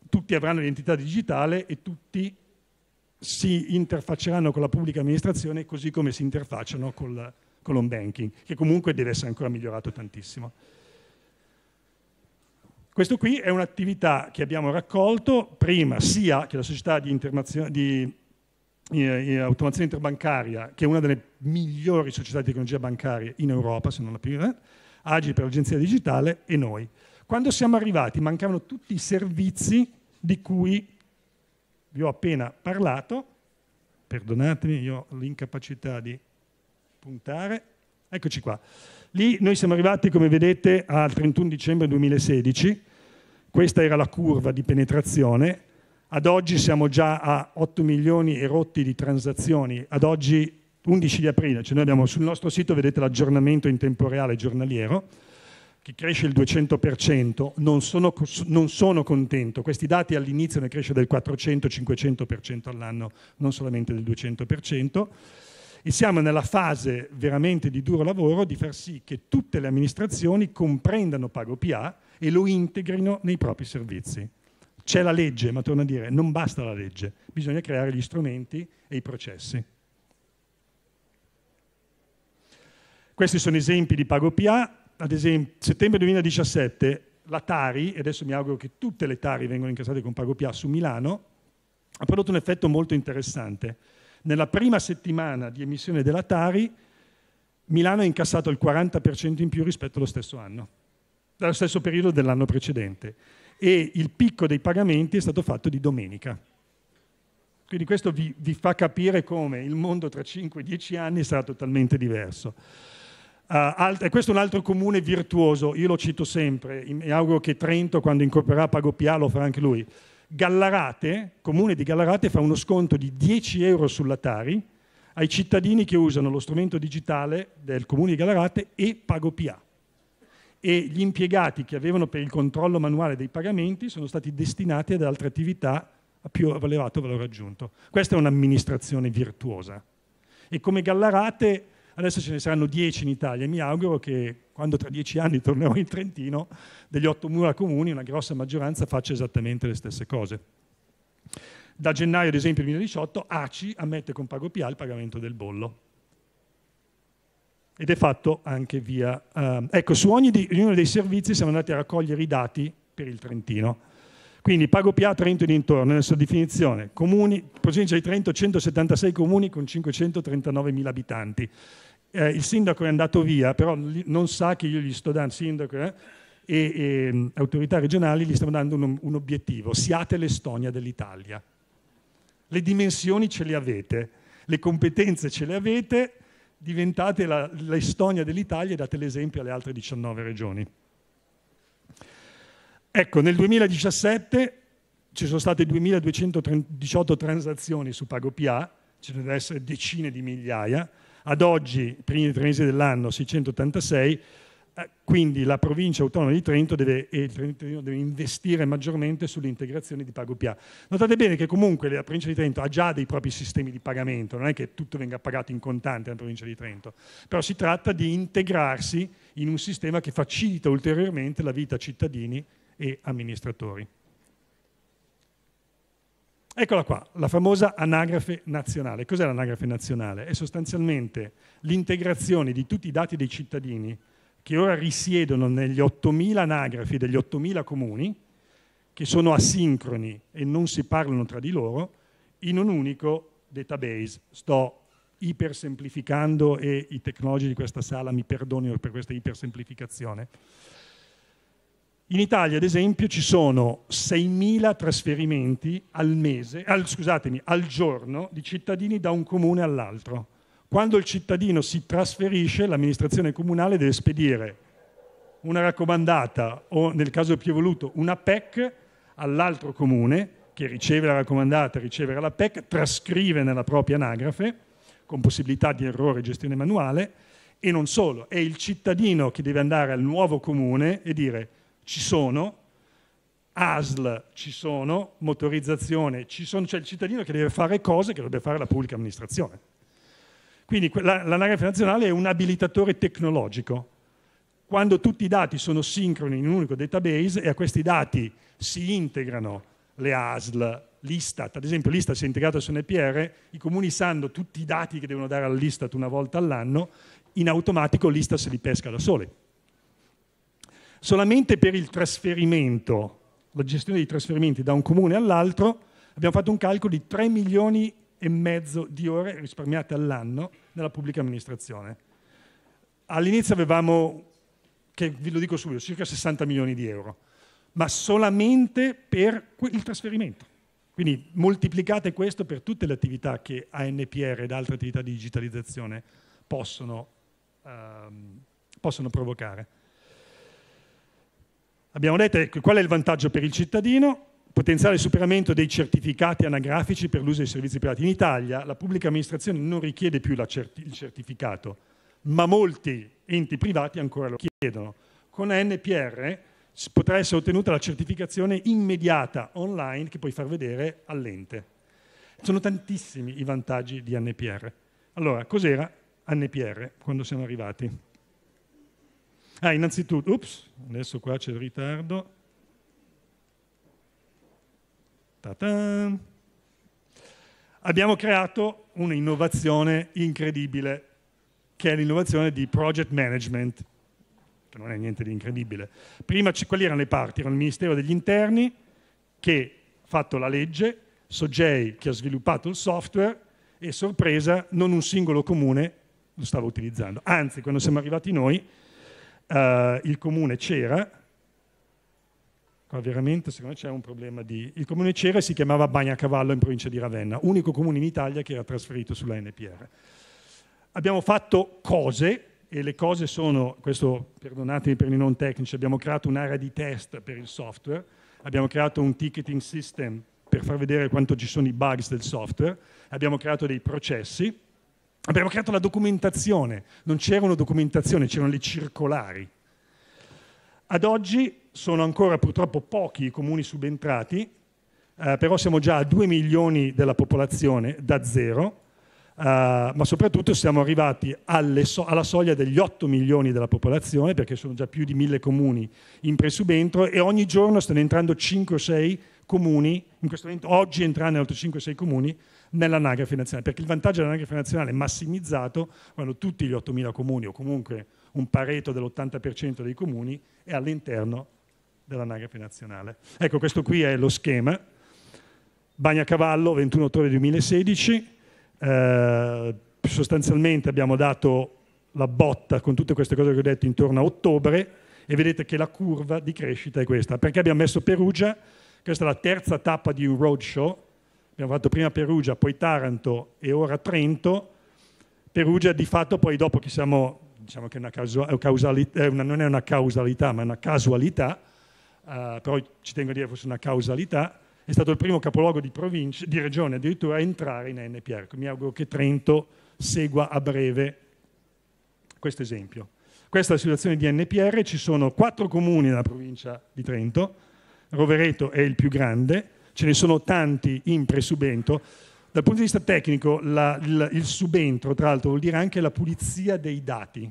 tutti avranno l'identità digitale e tutti si interfacceranno con la pubblica amministrazione così come si interfacciano col, con l'on banking, che comunque deve essere ancora migliorato tantissimo. Questo qui è un'attività che abbiamo raccolto prima sia che la società di, di eh, eh, automazione interbancaria, che è una delle migliori società di tecnologia bancaria in Europa, se non la prima, eh, Agi per l'agenzia digitale e noi. Quando siamo arrivati mancavano tutti i servizi di cui vi ho appena parlato, perdonatemi, io ho l'incapacità di puntare, eccoci qua. Lì noi siamo arrivati, come vedete, al 31 dicembre 2016, questa era la curva di penetrazione, ad oggi siamo già a 8 milioni e rotti di transazioni, ad oggi 11 di aprile, cioè noi abbiamo sul nostro sito, vedete l'aggiornamento in tempo reale giornaliero, che cresce il 200%, non sono, non sono contento. Questi dati all'inizio ne cresce del 400-500% all'anno, non solamente del 200%. E siamo nella fase veramente di duro lavoro di far sì che tutte le amministrazioni comprendano PagoPA e lo integrino nei propri servizi. C'è la legge, ma torno a dire, non basta la legge, bisogna creare gli strumenti e i processi. Questi sono esempi di PagoPA, ad esempio, settembre 2017 la Tari, e adesso mi auguro che tutte le Tari vengano incassate con pago PA su Milano, ha prodotto un effetto molto interessante. Nella prima settimana di emissione della Tari, Milano ha incassato il 40% in più rispetto allo stesso anno, dallo stesso periodo dell'anno precedente. E il picco dei pagamenti è stato fatto di domenica. Quindi questo vi, vi fa capire come il mondo tra 5 e 10 anni sarà totalmente diverso. Eh, alt- questo è un altro comune virtuoso, io lo cito sempre, mi auguro che Trento quando incorporerà Pago Pia lo farà anche lui. Gallarate, comune di Gallarate, fa uno sconto di 10 euro sulla Tari ai cittadini che usano lo strumento digitale del comune di Gallarate e Pago Pia. e gli impiegati che avevano per il controllo manuale dei pagamenti sono stati destinati ad altre attività a più elevato valore aggiunto. Questa è un'amministrazione virtuosa. E come Gallarate Adesso ce ne saranno 10 in Italia e mi auguro che quando tra 10 anni tornerò in Trentino, degli 8 mura comuni, una grossa maggioranza faccia esattamente le stesse cose. Da gennaio, ad esempio, 2018, ACI ammette con pago PA il pagamento del bollo. Ed è fatto anche via... Eh, ecco, su ogni di, ognuno dei servizi siamo andati a raccogliere i dati per il Trentino. Quindi pago PA Trento e dintorno, nella sua definizione, comuni, provincia di Trento 176 comuni con 539.000 abitanti eh, il sindaco è andato via, però non sa che io gli sto dando, sindaco eh, e, e, mm, autorità regionali gli stiamo dando un, un obiettivo, siate l'Estonia dell'Italia. Le dimensioni ce le avete, le competenze ce le avete, diventate l'Estonia dell'Italia e date l'esempio alle altre 19 regioni. Ecco, nel 2017 ci sono state 2218 transazioni su PagoPA, ce ne deve essere decine di migliaia, ad oggi, primi tre mesi dell'anno, 686, eh, quindi la provincia autonoma di Trento deve, e il Trentino deve investire maggiormente sull'integrazione di PagoPA. Notate bene che comunque la provincia di Trento ha già dei propri sistemi di pagamento, non è che tutto venga pagato in contante alla provincia di Trento, però si tratta di integrarsi in un sistema che facilita ulteriormente la vita a cittadini e amministratori. Eccola qua, la famosa anagrafe nazionale. Cos'è l'anagrafe nazionale? È sostanzialmente l'integrazione di tutti i dati dei cittadini che ora risiedono negli 8.000 anagrafi degli 8.000 comuni, che sono asincroni e non si parlano tra di loro, in un unico database. Sto ipersemplificando e i tecnologi di questa sala mi perdonino per questa ipersemplificazione. In Italia, ad esempio, ci sono 6.000 trasferimenti al mese, al, scusatemi, al giorno di cittadini da un comune all'altro. Quando il cittadino si trasferisce, l'amministrazione comunale deve spedire una raccomandata o, nel caso più evoluto, una PEC all'altro comune che riceve la raccomandata, riceverà la PEC, trascrive nella propria anagrafe con possibilità di errore e gestione manuale e non solo, è il cittadino che deve andare al nuovo comune e dire ci sono, ASL ci sono, motorizzazione ci sono, cioè il cittadino che deve fare cose che dovrebbe fare la pubblica amministrazione. Quindi l'anagrafe nazionale è un abilitatore tecnologico. Quando tutti i dati sono sincroni in un unico database e a questi dati si integrano le ASL, l'Istat, ad esempio l'Istat si è integrata su NPR, i comuni sanno tutti i dati che devono dare all'Istat una volta all'anno, in automatico l'Istat se li pesca da soli solamente per il trasferimento, la gestione dei trasferimenti da un comune all'altro, abbiamo fatto un calcolo di 3 milioni e mezzo di ore risparmiate all'anno nella pubblica amministrazione. All'inizio avevamo, che vi lo dico subito, circa 60 milioni di euro, ma solamente per il trasferimento. Quindi moltiplicate questo per tutte le attività che ANPR ed altre attività di digitalizzazione possono, ehm, possono provocare. Abbiamo detto qual è il vantaggio per il cittadino? Potenziale superamento dei certificati anagrafici per l'uso dei servizi privati. In Italia la pubblica amministrazione non richiede più certi il certificato, ma molti enti privati ancora lo chiedono. Con NPR potrà essere ottenuta la certificazione immediata online che puoi far vedere all'ente. Sono tantissimi i vantaggi di NPR. Allora, cos'era NPR quando siamo arrivati? Ah, innanzitutto, ups, adesso qua c'è il ritardo. Ta-ta. Abbiamo creato un'innovazione incredibile, che è l'innovazione di project management, che non è niente di incredibile. Prima quali erano le parti? Era il Ministero degli Interni che ha fatto la legge, Sogei che ha sviluppato il software e sorpresa non un singolo comune lo stava utilizzando. Anzi, quando siamo arrivati noi, eh, il comune c'era, qua veramente secondo me c'è un problema di... Il comune c'era e si chiamava Bagnacavallo in provincia di Ravenna, unico comune in Italia che era trasferito sulla NPR. Abbiamo fatto cose e le cose sono, questo perdonatemi per i non tecnici, abbiamo creato un'area di test per il software, abbiamo creato un ticketing system per far vedere quanto ci sono i bugs del software, abbiamo creato dei processi, Abbiamo creato la documentazione, non c'era una documentazione, c'erano le circolari. Ad oggi sono ancora purtroppo pochi i comuni subentrati, eh, però siamo già a 2 milioni della popolazione da zero, eh, ma soprattutto siamo arrivati so- alla soglia degli 8 milioni della popolazione, perché sono già più di mille comuni in presubentro e ogni giorno stanno entrando 5 o 6 comuni, in questo momento oggi entrano altri 5 o 6 comuni nell'anagrafe nazionale, perché il vantaggio dell'anagrafe nazionale è massimizzato quando tutti gli 8.000 comuni o comunque un pareto dell'80% dei comuni è all'interno dell'anagrafe nazionale. Ecco, questo qui è lo schema. Bagnacavallo, 21 ottobre 2016, eh, sostanzialmente abbiamo dato la botta con tutte queste cose che ho detto intorno a ottobre e vedete che la curva di crescita è questa, perché abbiamo messo Perugia, questa è la terza tappa di un roadshow, abbiamo fatto prima Perugia, poi Taranto e ora Trento, Perugia di fatto poi dopo che siamo, diciamo che è una è una, non è una causalità ma è una casualità, eh, però ci tengo a dire fosse una causalità, è stato il primo capoluogo di, provincia, di regione addirittura a entrare in NPR. Mi auguro che Trento segua a breve questo esempio. Questa è la situazione di NPR, ci sono quattro comuni nella provincia di Trento, Rovereto è il più grande, ce ne sono tanti in presubento. Dal punto di vista tecnico la, il, il subentro tra l'altro vuol dire anche la pulizia dei dati.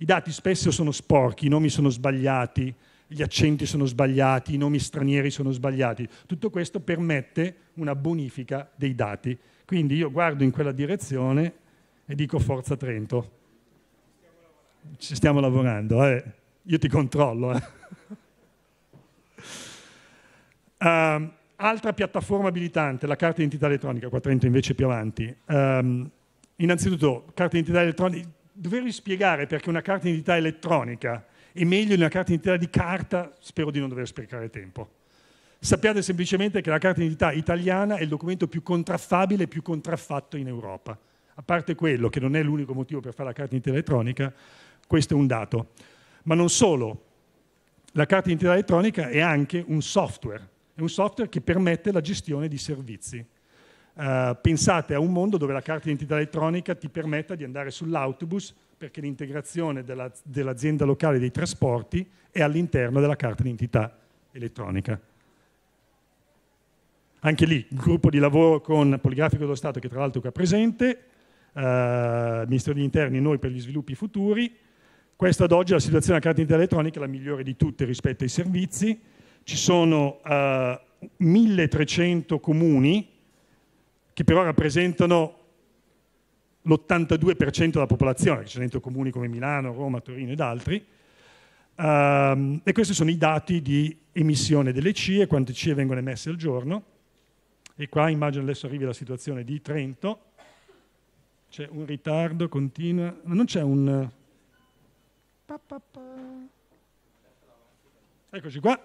I dati spesso sono sporchi, i nomi sono sbagliati, gli accenti sono sbagliati, i nomi stranieri sono sbagliati. Tutto questo permette una bonifica dei dati. Quindi io guardo in quella direzione e dico Forza Trento. Ci stiamo lavorando, eh. io ti controllo. Eh. Uh, Altra piattaforma abilitante, la carta d'identità elettronica, qua Trento invece più avanti. Um, innanzitutto, carta d'identità elettronica, dovervi spiegare perché una carta d'identità elettronica è meglio di una carta d'identità di carta, spero di non dover sprecare tempo. Sappiate semplicemente che la carta d'identità italiana è il documento più contraffabile e più contraffatto in Europa. A parte quello, che non è l'unico motivo per fare la carta d'identità elettronica, questo è un dato. Ma non solo, la carta d'identità elettronica è anche un software è un software che permette la gestione di servizi. Uh, pensate a un mondo dove la carta d'identità elettronica ti permetta di andare sull'autobus perché l'integrazione della, dell'azienda locale dei trasporti è all'interno della carta d'identità elettronica. Anche lì, gruppo di lavoro con Poligrafico dello Stato, che tra l'altro è presente, eh, Ministero degli Interni, e noi per gli sviluppi futuri. Questa ad oggi la situazione della carta d'identità elettronica è la migliore di tutte rispetto ai servizi, ci sono eh, 1300 comuni che però rappresentano l'82% della popolazione, ci sono dentro comuni come Milano, Roma, Torino ed altri, Uh, e questi sono i dati di emissione delle CIE, quante CIE vengono emesse al giorno. E qua immagino adesso arrivi la situazione di Trento. C'è un ritardo, continua. Ma non c'è un... Eh, pa, pa, pa. Eccoci qua.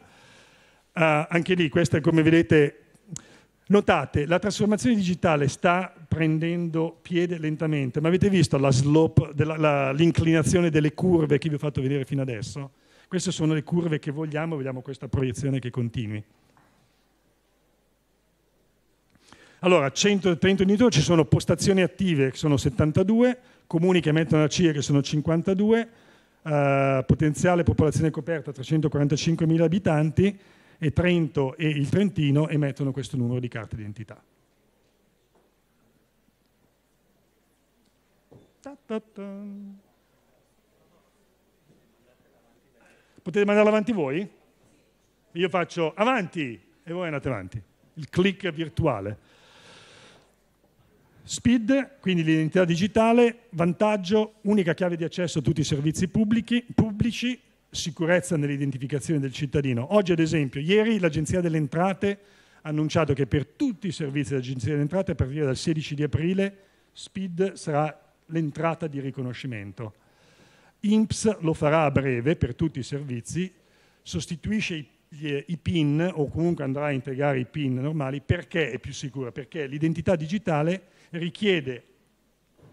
Ah, anche lì, questa come vedete, notate, la trasformazione digitale sta prendendo piede lentamente, ma avete visto la slope, della, la, l'inclinazione delle curve che vi ho fatto vedere fino adesso? Queste sono le curve che vogliamo, vediamo questa proiezione che continui. Allora, 130 unità, ci sono postazioni attive che sono 72, comuni che emettono la CIE che sono 52, eh, potenziale popolazione coperta 345.000 abitanti, e Trento e il Trentino emettono questo numero di carte d'identità. Potete mandarlo avanti voi? Io faccio avanti e voi andate avanti. Il click virtuale. Speed, quindi l'identità digitale, vantaggio, unica chiave di accesso a tutti i servizi pubblici, pubblici sicurezza nell'identificazione del cittadino. Oggi, ad esempio, ieri l'Agenzia delle Entrate ha annunciato che per tutti i servizi dell'Agenzia delle Entrate, a partire dal 16 di aprile, SPID sarà l'entrata di riconoscimento. INPS lo farà a breve per tutti i servizi, sostituisce i, i, i PIN o comunque andrà a integrare i PIN normali perché è più sicura? Perché l'identità digitale richiede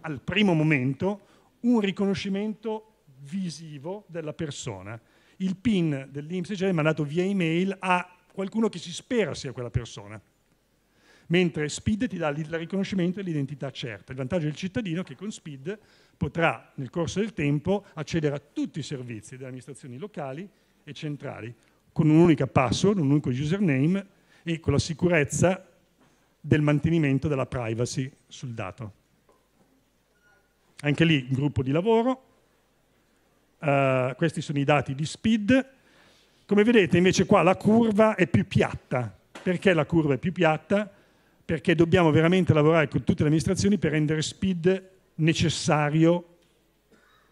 al primo momento un riconoscimento visivo della persona. Il PIN dell'IMSS è mandato via email a qualcuno che si spera sia quella persona, mentre SPID ti dà il riconoscimento dell'identità certa. Il vantaggio del cittadino è che con SPID potrà nel corso del tempo accedere a tutti i servizi delle amministrazioni locali e centrali con un'unica password, un unico username e con la sicurezza del mantenimento della privacy sul dato. Anche lì gruppo di lavoro, eh, questi sono i dati di speed. Come vedete invece qua la curva è più piatta. Perché la curva è più piatta? Perché dobbiamo veramente lavorare con tutte le amministrazioni per rendere speed necessario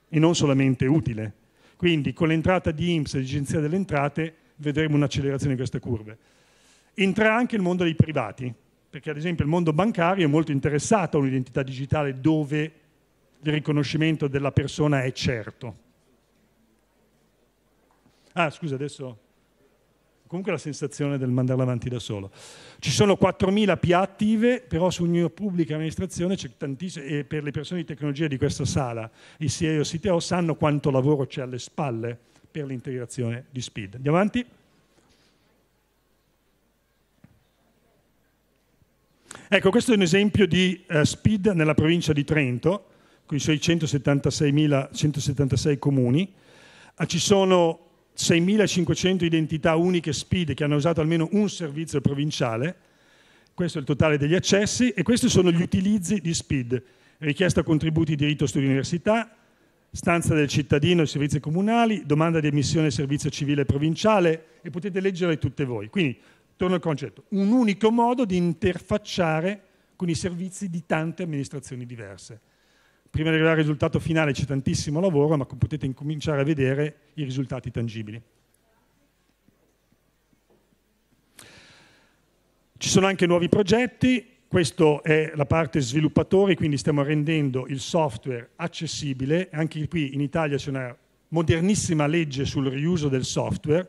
e non solamente utile. Quindi con l'entrata di IMSS e l'Agenzia delle Entrate vedremo un'accelerazione di queste curve. Entra anche il mondo dei privati, perché ad esempio il mondo bancario è molto interessato a un'identità digitale dove il riconoscimento della persona è certo. Ah, scusa, adesso... Comunque la sensazione del mandarla avanti da solo. Ci sono 4.000 PA attive, però su ogni pubblica amministrazione c'è tantissimo, e per le persone di tecnologia di questa sala, i CEO e CTO, sanno quanto lavoro c'è alle spalle per l'integrazione di SPID. Andiamo avanti. Ecco, questo è un esempio di uh, eh, SPID nella provincia di Trento, con i suoi 176 comuni. Ah, ci sono 6.500 identità uniche SPID che hanno usato almeno un servizio provinciale, questo è il totale degli accessi e questi sono gli utilizzi di SPID, richiesta contributi di diritto studio università, stanza del cittadino e servizi comunali, domanda di ammissione al servizio civile provinciale e potete leggere tutte voi. Quindi, torno al concetto, un unico modo di interfacciare con i servizi di tante amministrazioni diverse prima di arrivare al risultato finale c'è tantissimo lavoro, ma potete incominciare a vedere i risultati tangibili. Ci sono anche nuovi progetti, questa è la parte sviluppatori, quindi stiamo rendendo il software accessibile, anche qui in Italia c'è una modernissima legge sul riuso del software,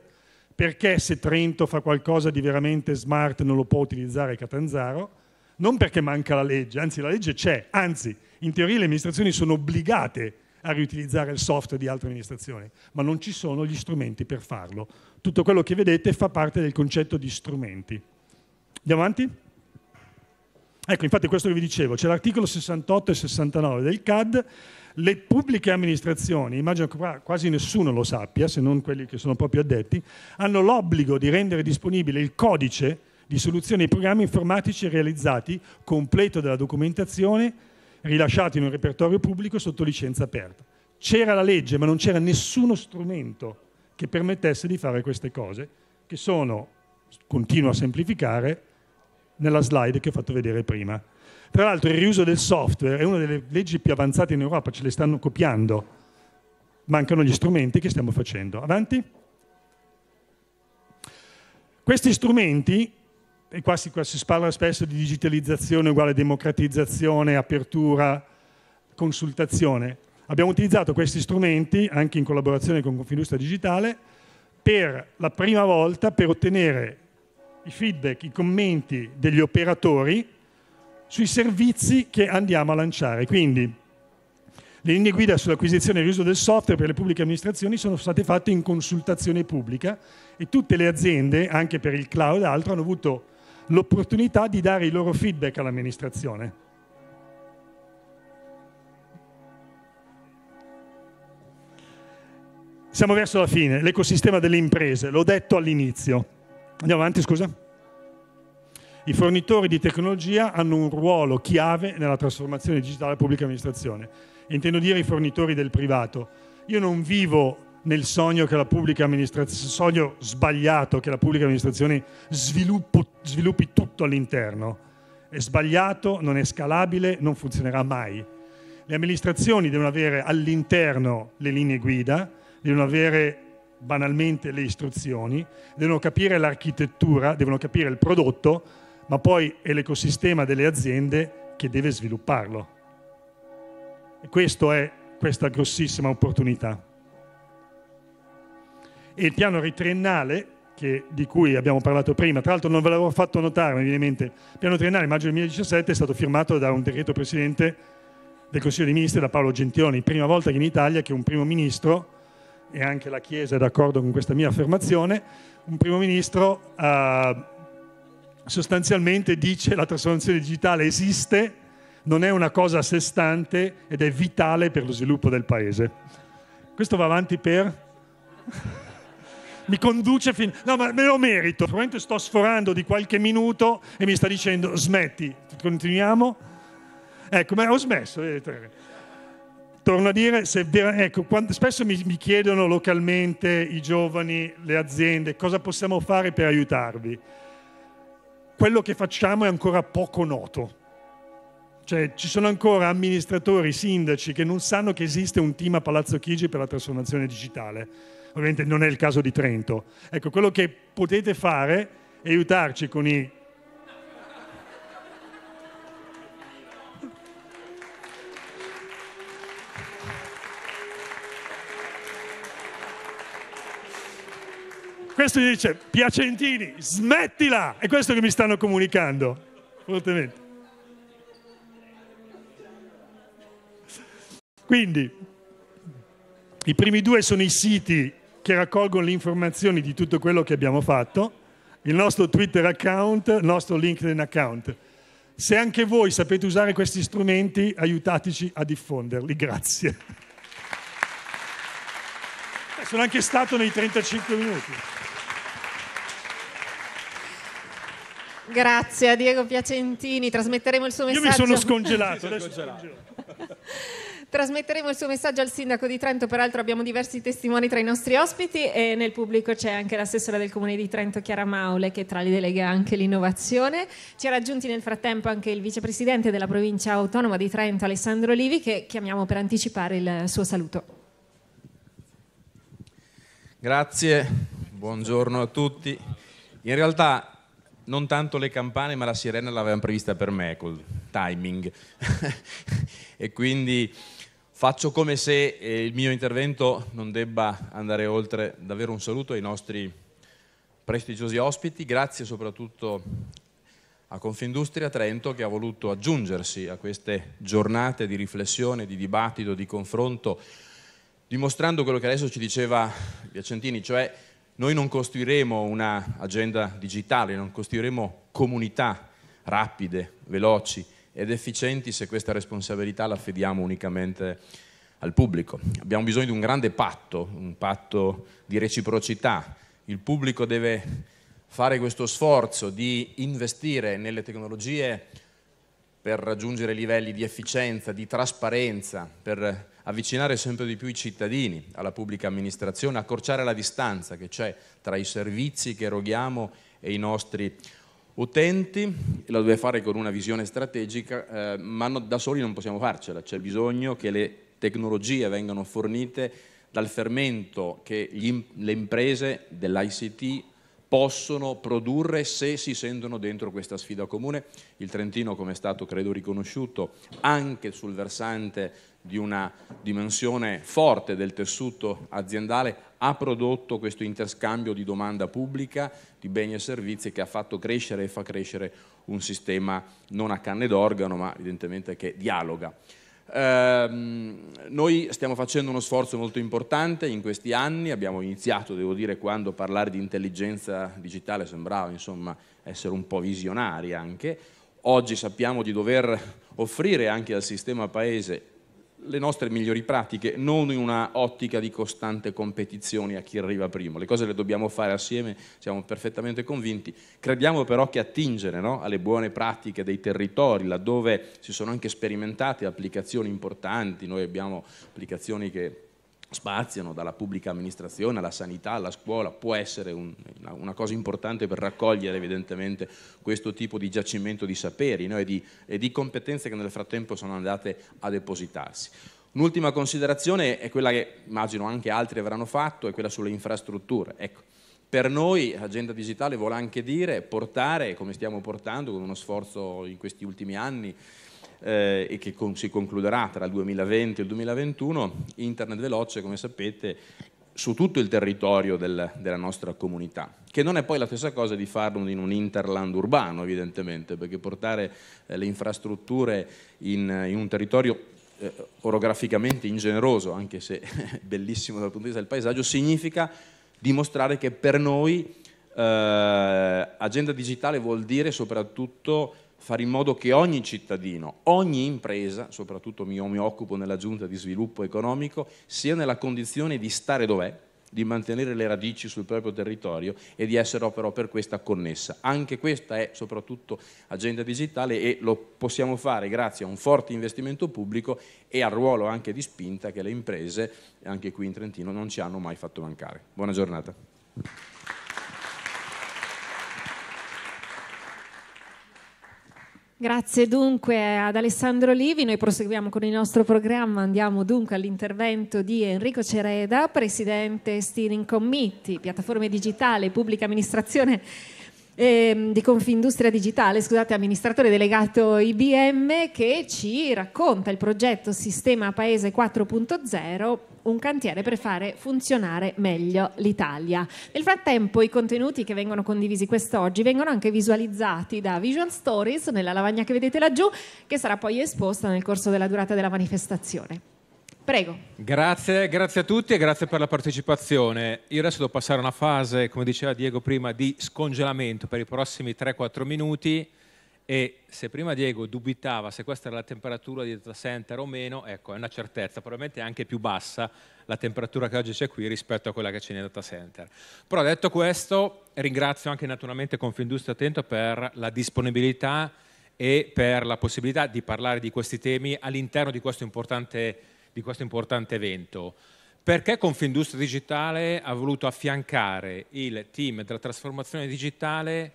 perché se Trento fa qualcosa di veramente smart non lo può utilizzare Catanzaro? non perché manca la legge, anzi la legge c'è, anzi in teoria le amministrazioni sono obbligate a riutilizzare il software di altre amministrazioni, ma non ci sono gli strumenti per farlo. Tutto quello che vedete fa parte del concetto di strumenti. Andiamo avanti? Ecco, infatti questo che vi dicevo, c'è l'articolo 68 e 69 del CAD, le pubbliche amministrazioni, immagino che quasi nessuno lo sappia, se non quelli che sono proprio addetti, hanno l'obbligo di rendere disponibile il codice di soluzioni e programmi informatici realizzati, completo della documentazione, rilasciati in un repertorio pubblico sotto licenza aperta. C'era la legge, ma non c'era nessuno strumento che permettesse di fare queste cose, che sono, continuo a semplificare, nella slide che ho fatto vedere prima. Tra l'altro il riuso del software è una delle leggi più avanzate in Europa, ce le stanno copiando. Mancano gli strumenti che stiamo facendo. Avanti. Questi strumenti e qua si, qua si parla spesso di digitalizzazione uguale democratizzazione, apertura, consultazione. Abbiamo utilizzato questi strumenti, anche in collaborazione con Confindustria Digitale, per la prima volta per ottenere i feedback, i commenti degli operatori sui servizi che andiamo a lanciare. Quindi le linee guida sull'acquisizione e l'uso del software per le pubbliche amministrazioni sono state fatte in consultazione pubblica e tutte le aziende, anche per il cloud e altro, hanno avuto l'opportunità di dare i loro feedback all'amministrazione. Siamo verso la fine, l'ecosistema delle imprese, l'ho detto all'inizio. Andiamo avanti, scusa. I fornitori di tecnologia hanno un ruolo chiave nella trasformazione digitale della pubblica amministrazione. Intendo dire i fornitori del privato. Io non vivo nel sogno, che la pubblica amministrazione, sogno sbagliato che la pubblica amministrazione sviluppi tutto all'interno. È sbagliato, non è scalabile, non funzionerà mai. Le amministrazioni devono avere all'interno le linee guida, devono avere banalmente le istruzioni, devono capire l'architettura, devono capire il prodotto, ma poi è l'ecosistema delle aziende che deve svilupparlo. E questa è questa grossissima opportunità e il piano ritriennale che, di cui abbiamo parlato prima, tra l'altro non ve l'avevo fatto notare, ma evidentemente il piano triennale maggio 2017 è stato firmato da un decreto presidente del Consiglio dei Ministri, da Paolo Gentioni, prima volta che in Italia che un primo ministro, e anche la Chiesa è d'accordo con questa mia affermazione, un primo ministro eh, sostanzialmente dice che la trasformazione digitale esiste, non è una cosa a sé stante ed è vitale per lo sviluppo del Paese. Questo va avanti per mi conduce fino. No, ma me lo merito. Probabilmente sto sforando di qualche minuto e mi sta dicendo smetti, continuiamo. Ecco, ma ho smesso, eh, Torno a dire, se, ecco, quando, spesso mi, mi chiedono localmente i giovani, le aziende, cosa possiamo fare per aiutarvi. Quello che facciamo è ancora poco noto. Cioè, ci sono ancora amministratori, sindaci che non sanno che esiste un team a Palazzo Chigi per la trasformazione digitale Ovviamente non è il caso di Trento. Ecco, quello che potete fare è aiutarci con i... Questo gli dice, Piacentini, smettila! È questo che mi stanno comunicando, fortemente. Quindi, i primi due sono i siti che raccolgono le informazioni di tutto quello che abbiamo fatto, il nostro Twitter account, il nostro LinkedIn account. Se anche voi sapete usare questi strumenti, aiutateci a diffonderli. Grazie. Eh, sono anche stato nei 35 minuti. Grazie a Diego Piacentini, trasmetteremo il suo messaggio. Io mi sono scongelato. Adesso sono congelato. Trasmetteremo il suo messaggio al sindaco di Trento, peraltro abbiamo diversi testimoni tra i nostri ospiti e nel pubblico c'è anche l'assessora del comune di Trento Chiara Maule che tra le delega anche l'innovazione. Ci ha raggiunti nel frattempo anche il vicepresidente della provincia autonoma di Trento Alessandro Livi che chiamiamo per anticipare il suo saluto. Grazie, buongiorno a tutti. In realtà non tanto le campane ma la sirena l'avevamo prevista per me col timing e quindi Faccio come se eh, il mio intervento non debba andare oltre davvero un saluto ai nostri prestigiosi ospiti, grazie soprattutto a Confindustria Trento che ha voluto aggiungersi a queste giornate di riflessione, di dibattito, di confronto, dimostrando quello che adesso ci diceva Piacentini, cioè noi non costruiremo un'agenda digitale, non costruiremo comunità rapide, veloci, ed efficienti se questa responsabilità la affidiamo unicamente al pubblico. Abbiamo bisogno di un grande patto, un patto di reciprocità. Il pubblico deve fare questo sforzo di investire nelle tecnologie per raggiungere livelli di efficienza, di trasparenza, per avvicinare sempre di più i cittadini alla pubblica amministrazione, accorciare la distanza che c'è tra i servizi che eroghiamo e i nostri utenti e la deve fare con una visione strategica, eh, ma no, da soli non possiamo farcela, c'è bisogno che le tecnologie vengano fornite dal fermento che gli, le imprese dell'ICT possono produrre se si sentono dentro questa sfida comune. Il Trentino, come è stato credo riconosciuto, anche sul versante di una dimensione forte del tessuto aziendale, ha prodotto questo interscambio di domanda pubblica di beni e servizi che ha fatto crescere e fa crescere un sistema non a canne d'organo ma evidentemente che dialoga. Ehm, noi stiamo facendo uno sforzo molto importante in questi anni, abbiamo iniziato, devo dire, quando parlare di intelligenza digitale sembrava insomma, essere un po' visionari anche, oggi sappiamo di dover offrire anche al sistema paese le nostre migliori pratiche, non in una ottica di costante competizione a chi arriva primo. Le cose le dobbiamo fare assieme, siamo perfettamente convinti. Crediamo però che attingere no, alle buone pratiche dei territori, laddove si sono anche sperimentate applicazioni importanti, noi abbiamo applicazioni che spaziano dalla pubblica amministrazione alla sanità, alla scuola, può essere un, una cosa importante per raccogliere evidentemente questo tipo di giacimento di saperi no? e, di, e di competenze che nel frattempo sono andate a depositarsi. Un'ultima considerazione è quella che immagino anche altri avranno fatto, è quella sulle infrastrutture. Ecco, per noi l'agenda digitale vuole anche dire portare, come stiamo portando con uno sforzo in questi ultimi anni, eh, e che con, si concluderà tra il 2020 e il 2021, internet veloce, come sapete, su tutto il territorio del, della nostra comunità, che non è poi la stessa cosa di farlo in un interland urbano evidentemente, perché portare eh, le infrastrutture in, in un territorio eh, orograficamente ingeneroso, anche se bellissimo dal punto di vista del paesaggio, significa dimostrare che per noi eh, agenda digitale vuol dire soprattutto fare in modo che ogni cittadino, ogni impresa, soprattutto io mi occupo nella giunta di sviluppo economico, sia nella condizione di stare dov'è, di mantenere le radici sul proprio territorio e di essere però per questa connessa. Anche questa è soprattutto agenda digitale e lo possiamo fare grazie a un forte investimento pubblico e al ruolo anche di spinta che le imprese, anche qui in Trentino, non ci hanno mai fatto mancare. Buona giornata. Grazie dunque ad Alessandro Livi, noi proseguiamo con il nostro programma, andiamo dunque all'intervento di Enrico Cereda, Presidente Steering Committee, piattaforme digitale, pubblica amministrazione eh, di Confindustria Digitale, scusate, amministratore delegato IBM, che ci racconta il progetto Sistema Paese 4.0 un cantiere per fare funzionare meglio l'Italia. Nel frattempo i contenuti che vengono condivisi quest'oggi vengono anche visualizzati da Visual Stories nella lavagna che vedete laggiù, che sarà poi esposta nel corso della durata della manifestazione. Prego. Grazie, grazie, a tutti e grazie per la partecipazione. Io adesso devo passare a una fase, come diceva Diego prima, di scongelamento per i prossimi 3-4 minuti e se prima Diego dubitava se questa era la temperatura di data center o meno, ecco, è una certezza, probabilmente è anche più bassa la temperatura che oggi c'è qui rispetto a quella che c'è nei data center. Però detto questo, ringrazio anche naturalmente Confindustria Attento per la disponibilità e per la possibilità di parlare di questi temi all'interno di, di questo importante evento. Perché Confindustria Digitale ha voluto affiancare il team della trasformazione digitale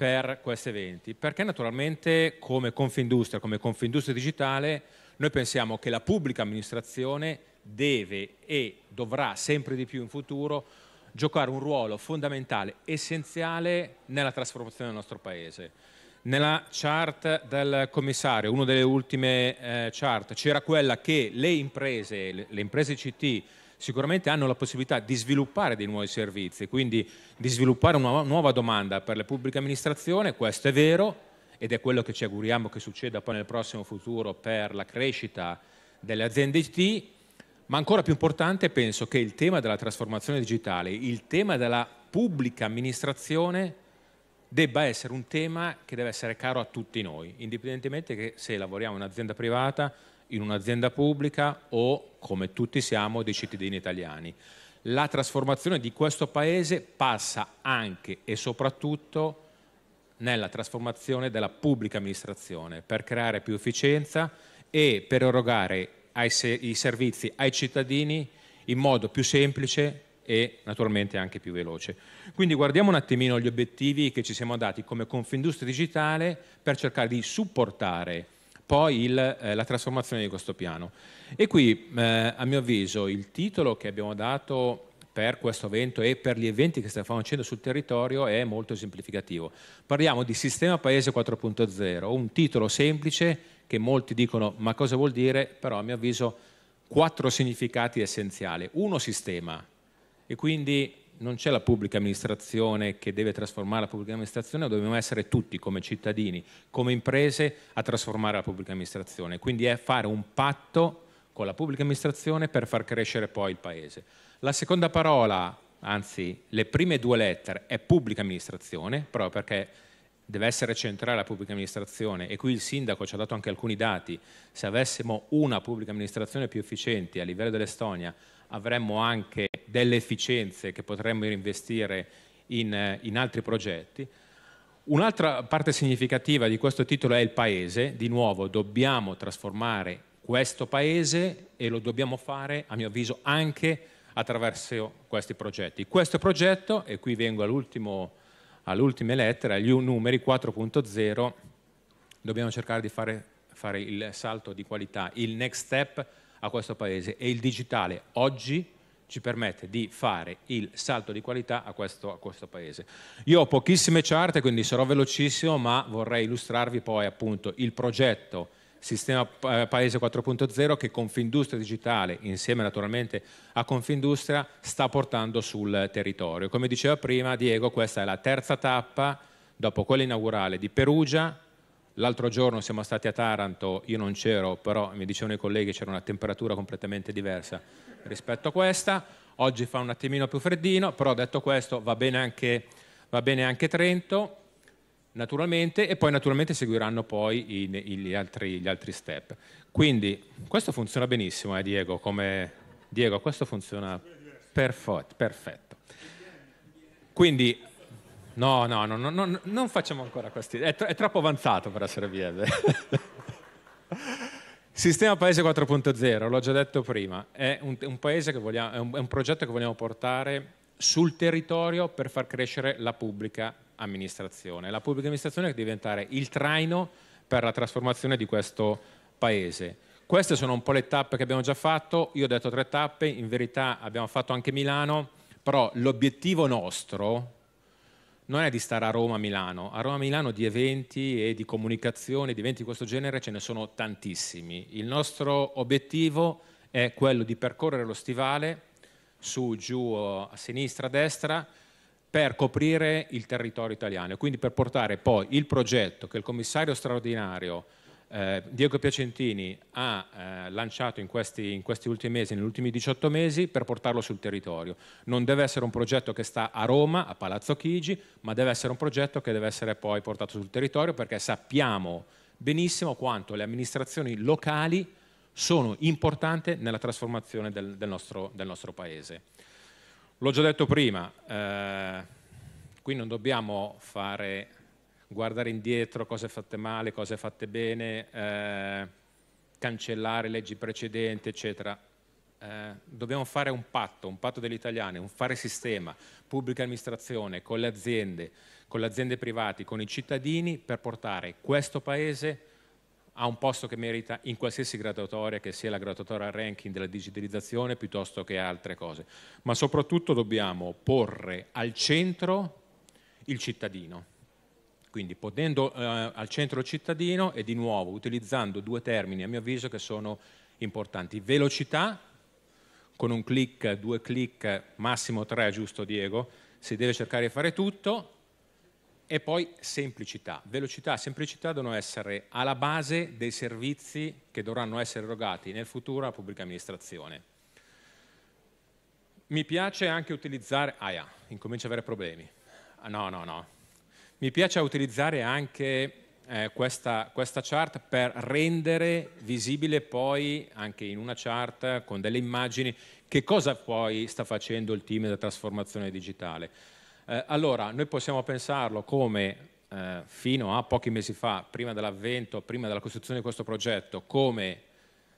per questi eventi? Perché naturalmente come Confindustria, come Confindustria Digitale, noi pensiamo che la pubblica amministrazione deve e dovrà sempre di più in futuro giocare un ruolo fondamentale, essenziale nella trasformazione del nostro Paese. Nella chart del commissario, una delle ultime eh, chart, c'era quella che le imprese, le imprese CT sicuramente hanno la possibilità di sviluppare dei nuovi servizi, quindi di sviluppare una nuova domanda per la pubblica amministrazione, questo è vero ed è quello che ci auguriamo che succeda poi nel prossimo futuro per la crescita delle aziende IT, ma ancora più importante penso che il tema della trasformazione digitale, il tema della pubblica amministrazione debba essere un tema che deve essere caro a tutti noi, indipendentemente che se lavoriamo in un'azienda privata in un'azienda pubblica o, come tutti siamo, dei cittadini italiani. La trasformazione di questo Paese passa anche e soprattutto nella trasformazione della pubblica amministrazione per creare più efficienza e per erogare se i servizi ai cittadini in modo più semplice e naturalmente anche più veloce. Quindi guardiamo un attimino gli obiettivi che ci siamo dati come Confindustria Digitale per cercare di supportare poi il, eh, la trasformazione di questo piano. E qui, eh, a mio avviso, il titolo che abbiamo dato per questo evento e per gli eventi che stiamo facendo sul territorio è molto esemplificativo. Parliamo di Sistema Paese 4.0, un titolo semplice che molti dicono ma cosa vuol dire, però a mio avviso quattro significati essenziali. Uno sistema e quindi non c'è la pubblica amministrazione che deve trasformare la pubblica amministrazione, dobbiamo essere tutti come cittadini, come imprese a trasformare la pubblica amministrazione, quindi è fare un patto con la pubblica amministrazione per far crescere poi il Paese. La seconda parola, anzi le prime due lettere, è pubblica amministrazione, proprio perché deve essere centrale la pubblica amministrazione e qui il sindaco ci ha dato anche alcuni dati, se avessimo una pubblica amministrazione più efficiente a livello dell'Estonia avremmo anche delle efficienze che potremmo investire in, in altri progetti. Un'altra parte significativa di questo titolo è il paese, di nuovo dobbiamo trasformare questo paese e lo dobbiamo fare, a mio avviso, anche attraverso questi progetti. Questo progetto, e qui vengo all'ultimo, all'ultima lettera, agli numeri 4.0, dobbiamo cercare di fare, fare il salto di qualità, il next step a questo paese e il digitale oggi ci permette di fare il salto di qualità a questo, a questo paese. Io ho pochissime chart, quindi sarò velocissimo, ma vorrei illustrarvi poi appunto il progetto Sistema eh, Paese 4.0 che Confindustria Digitale, insieme naturalmente a Confindustria, sta portando sul territorio. Come diceva prima Diego, questa è la terza tappa, dopo quella inaugurale di Perugia, L'altro giorno siamo stati a Taranto, io non c'ero, però mi dicevano i colleghi c'era una temperatura completamente diversa rispetto a questa. Oggi fa un attimino più freddino, però detto questo va bene anche, va bene anche Trento, naturalmente, e poi naturalmente seguiranno poi gli, altri, gli, altri, step. Quindi questo funziona benissimo, eh, Diego, come... Diego, questo funziona perfetto. perfetto. Quindi No, no, no, no, no non facciamo ancora questi. È, tro- è troppo avanzato per essere VEB. Sistema Paese 4.0, l'ho già detto prima, è un, un, vogliamo, è, un, è un, progetto che vogliamo portare sul territorio per far crescere la pubblica amministrazione. La pubblica amministrazione deve diventare il traino per la trasformazione di questo Paese. Queste sono un po' le tappe che abbiamo già fatto, io ho detto tre tappe, in verità abbiamo fatto anche Milano, però l'obiettivo nostro non è di stare a Roma, Milano. A Roma, Milano di eventi e di comunicazione, di eventi di questo genere ce ne sono tantissimi. Il nostro obiettivo è quello di percorrere lo stivale su, giù, a sinistra, a destra per coprire il territorio italiano e quindi per portare poi il progetto che il commissario straordinario eh, Diego Piacentini ha eh, lanciato in questi, in questi, ultimi mesi, negli ultimi 18 mesi, per portarlo sul territorio. Non deve essere un progetto che sta a Roma, a Palazzo Chigi, ma deve essere un progetto che deve essere poi portato sul territorio perché sappiamo benissimo quanto le amministrazioni locali sono importanti nella trasformazione del, del, nostro, del nostro, Paese. L'ho già detto prima, eh, qui non dobbiamo fare guardare indietro cose fatte male, cose fatte bene, eh, cancellare leggi precedenti, eccetera. Eh, dobbiamo fare un patto, un patto degli italiani, un fare sistema, pubblica amministrazione, con le aziende, con le aziende private, con i cittadini per portare questo Paese a un posto che merita in qualsiasi graduatoria, che sia la graduatoria ranking della digitalizzazione piuttosto che altre cose. Ma soprattutto dobbiamo porre al centro il cittadino quindi potendo eh, al centro il cittadino e di nuovo utilizzando due termini a mio avviso che sono importanti, velocità, con un click, due click, massimo tre, giusto Diego, si deve cercare di fare tutto, e poi semplicità. Velocità e semplicità devono essere alla base dei servizi che dovranno essere erogati nel futuro alla pubblica amministrazione. Mi piace anche utilizzare... Ah, yeah, incomincio ad avere problemi. Ah, no, no, no. Mi piace utilizzare anche eh, questa, questa, chart per rendere visibile poi, anche in una chart con delle immagini, che cosa poi sta facendo il team della trasformazione digitale. Eh, allora, noi possiamo pensarlo come eh, fino a pochi mesi fa, prima dell'avvento, prima della costruzione di questo progetto, come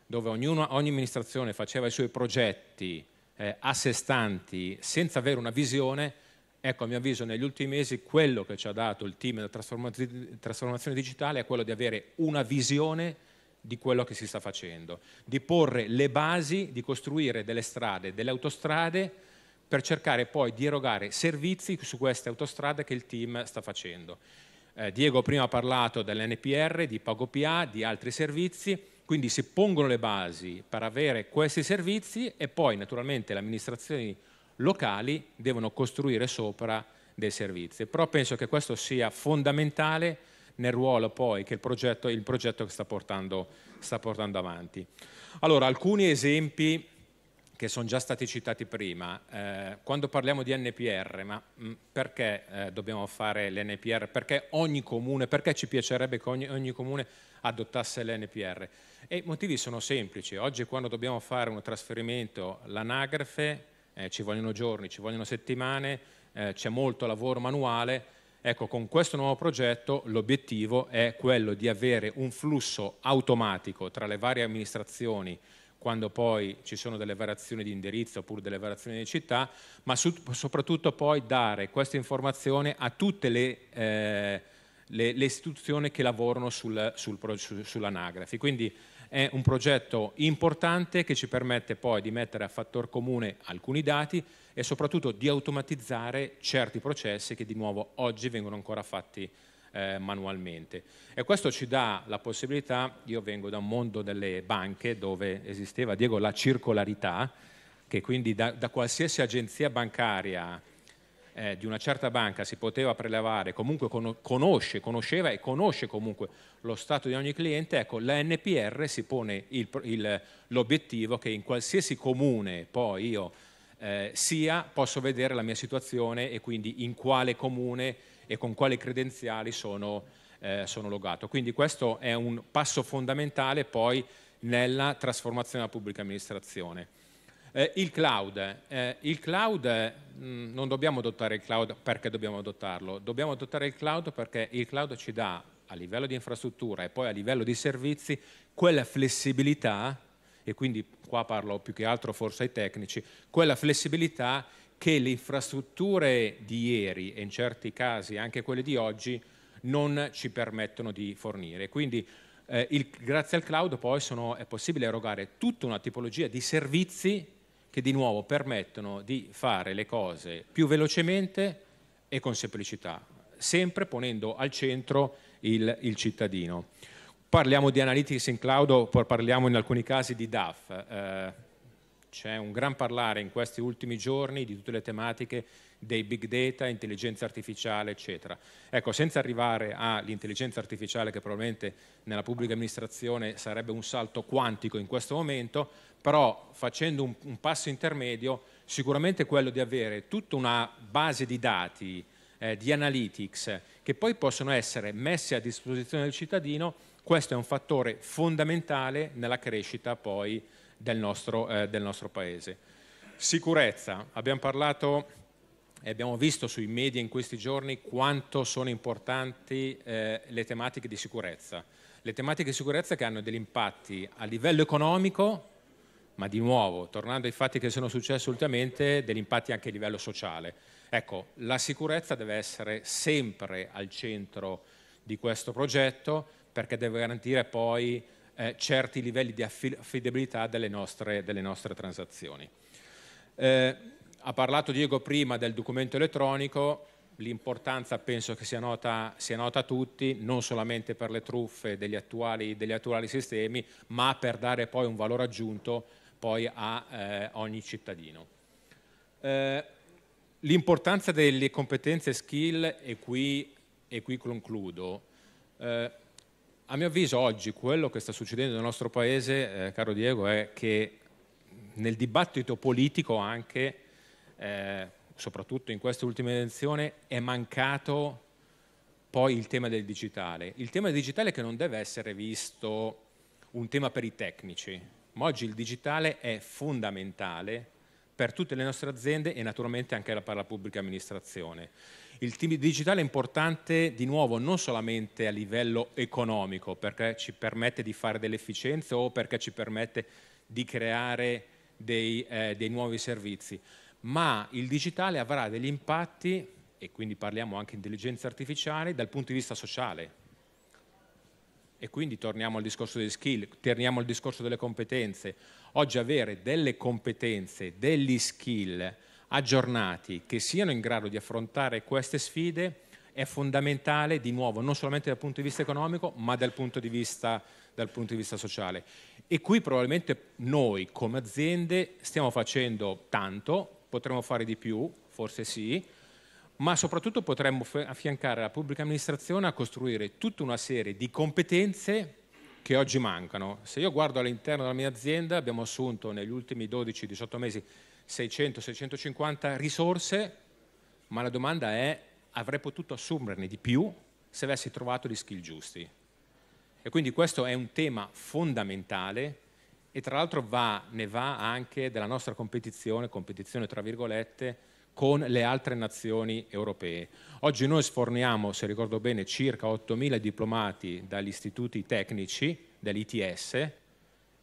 dove ognuno, ogni amministrazione faceva i suoi progetti eh, a sé stanti senza avere una visione, Ecco, a mio avviso, negli ultimi mesi quello che ci ha dato il team della trasformazione digitale è quello di avere una visione di quello che si sta facendo, di porre le basi, di costruire delle strade, delle autostrade per cercare poi di erogare servizi su queste autostrade che il team sta facendo. Eh, Diego prima ha parlato dell'NPR, di PagoPA, di altri servizi, quindi si pongono le basi per avere questi servizi e poi naturalmente le amministrazioni locali devono costruire sopra dei servizi. Però penso che questo sia fondamentale nel ruolo poi che il progetto, il progetto sta, portando, sta portando avanti. Allora, alcuni esempi che sono già stati citati prima, eh, quando parliamo di NPR, ma mh, mm, perché eh, dobbiamo fare l'NPR? Perché ogni comune, perché ci piacerebbe che ogni, ogni comune adottasse l'NPR? E i motivi sono semplici, oggi quando dobbiamo fare un trasferimento l'anagrafe eh, ci vogliono giorni, ci vogliono settimane, eh, c'è molto lavoro manuale. Ecco, con questo nuovo progetto l'obiettivo è quello di avere un flusso automatico tra le varie amministrazioni quando poi ci sono delle variazioni di indirizzo oppure delle variazioni di città, ma su, soprattutto poi dare questa informazione a tutte le, eh, le, le istituzioni che lavorano sul, sul, sull'anagrafi. Quindi è un progetto importante che ci permette poi di mettere a fattor comune alcuni dati e soprattutto di automatizzare certi processi che di nuovo oggi vengono ancora fatti eh, manualmente. E questo ci dà la possibilità, io vengo da un mondo delle banche dove esisteva, Diego, la circolarità, che quindi da, da qualsiasi agenzia bancaria eh, di una certa banca si poteva prelevare, comunque conosce, conosceva e conosce comunque lo stato di ogni cliente, ecco, la NPR si pone l'obiettivo che in qualsiasi comune poi io eh, sia posso vedere la mia situazione e quindi in quale comune e con quali credenziali sono, eh, sono logato. Quindi questo è un passo fondamentale poi nella trasformazione della pubblica amministrazione. Eh, il cloud, eh, il cloud Mm, non dobbiamo adottare il cloud perché dobbiamo adottarlo, dobbiamo adottare il cloud perché il cloud ci dà a livello di infrastruttura e poi a livello di servizi quella flessibilità, e quindi qua parlo più che altro forse ai tecnici, quella flessibilità che le infrastrutture di ieri e in certi casi anche quelle di oggi non ci permettono di fornire. Quindi eh, il, grazie al cloud poi sono, è possibile erogare tutta una tipologia di servizi che di nuovo permettono di fare le cose più velocemente e con semplicità, sempre ponendo al centro il, il cittadino. Parliamo di analytics in cloud o parliamo in alcuni casi di DAF. Eh, c'è un gran parlare in questi ultimi giorni di tutte le tematiche dei big data, intelligenza artificiale, eccetera. Ecco, senza arrivare all'intelligenza artificiale che probabilmente nella pubblica amministrazione sarebbe un salto quantico in questo momento, però facendo un, un passo intermedio sicuramente quello di avere tutta una base di dati, eh, di analytics, che poi possono essere messe a disposizione del cittadino, questo è un fattore fondamentale nella crescita poi del nostro, eh, del nostro Paese. Sicurezza, abbiamo parlato e abbiamo visto sui media in questi giorni quanto sono importanti eh, le tematiche di sicurezza. Le tematiche di sicurezza che hanno degli impatti a livello economico, ma di nuovo, tornando ai fatti che sono successi ultimamente, degli impatti anche a livello sociale. Ecco, la sicurezza deve essere sempre al centro di questo progetto perché deve garantire poi eh, certi livelli di affidabilità delle nostre, delle nostre transazioni. Eh, ha parlato Diego prima del documento elettronico, l'importanza penso che sia nota, sia nota, a tutti, non solamente per le truffe degli attuali, degli attuali sistemi, ma per dare poi un valore aggiunto poi a eh, ogni cittadino. Eh, l'importanza delle competenze skill, e qui, e qui concludo, eh, a mio avviso oggi quello che sta succedendo nel nostro paese, eh, caro Diego, è che nel dibattito politico anche, eh, soprattutto in queste ultime elezioni, è mancato poi il tema del digitale. Il tema del digitale che non deve essere visto un tema per i tecnici, ma oggi il digitale è fondamentale per tutte le nostre aziende e naturalmente anche per la pubblica amministrazione. Il digitale è importante di nuovo non solamente a livello economico, perché ci permette di fare delle efficienze o perché ci permette di creare dei, eh, dei nuovi servizi, ma il digitale avrà degli impatti, e quindi parliamo anche di intelligenza artificiale, dal punto di vista sociale e quindi torniamo al discorso delle skill, torniamo al discorso delle competenze. Oggi avere delle competenze, degli skill aggiornati che siano in grado di affrontare queste sfide è fondamentale di nuovo non solamente dal punto di vista economico ma dal punto di vista, punto di vista sociale. E qui probabilmente noi come aziende stiamo facendo tanto, potremmo fare di più, forse sì, ma soprattutto potremmo affiancare la pubblica amministrazione a costruire tutta una serie di competenze che oggi mancano. Se io guardo all'interno della mia azienda, abbiamo assunto negli ultimi 12-18 mesi 600-650 risorse, ma la domanda è avrei potuto assumerne di più se avessi trovato gli skill giusti. E quindi questo è un tema fondamentale e tra l'altro va, ne va anche della nostra competizione, competizione tra virgolette, con le altre nazioni europee. Oggi noi sforniamo, se ricordo bene, circa 8.000 diplomati dagli istituti tecnici, dell'ITS,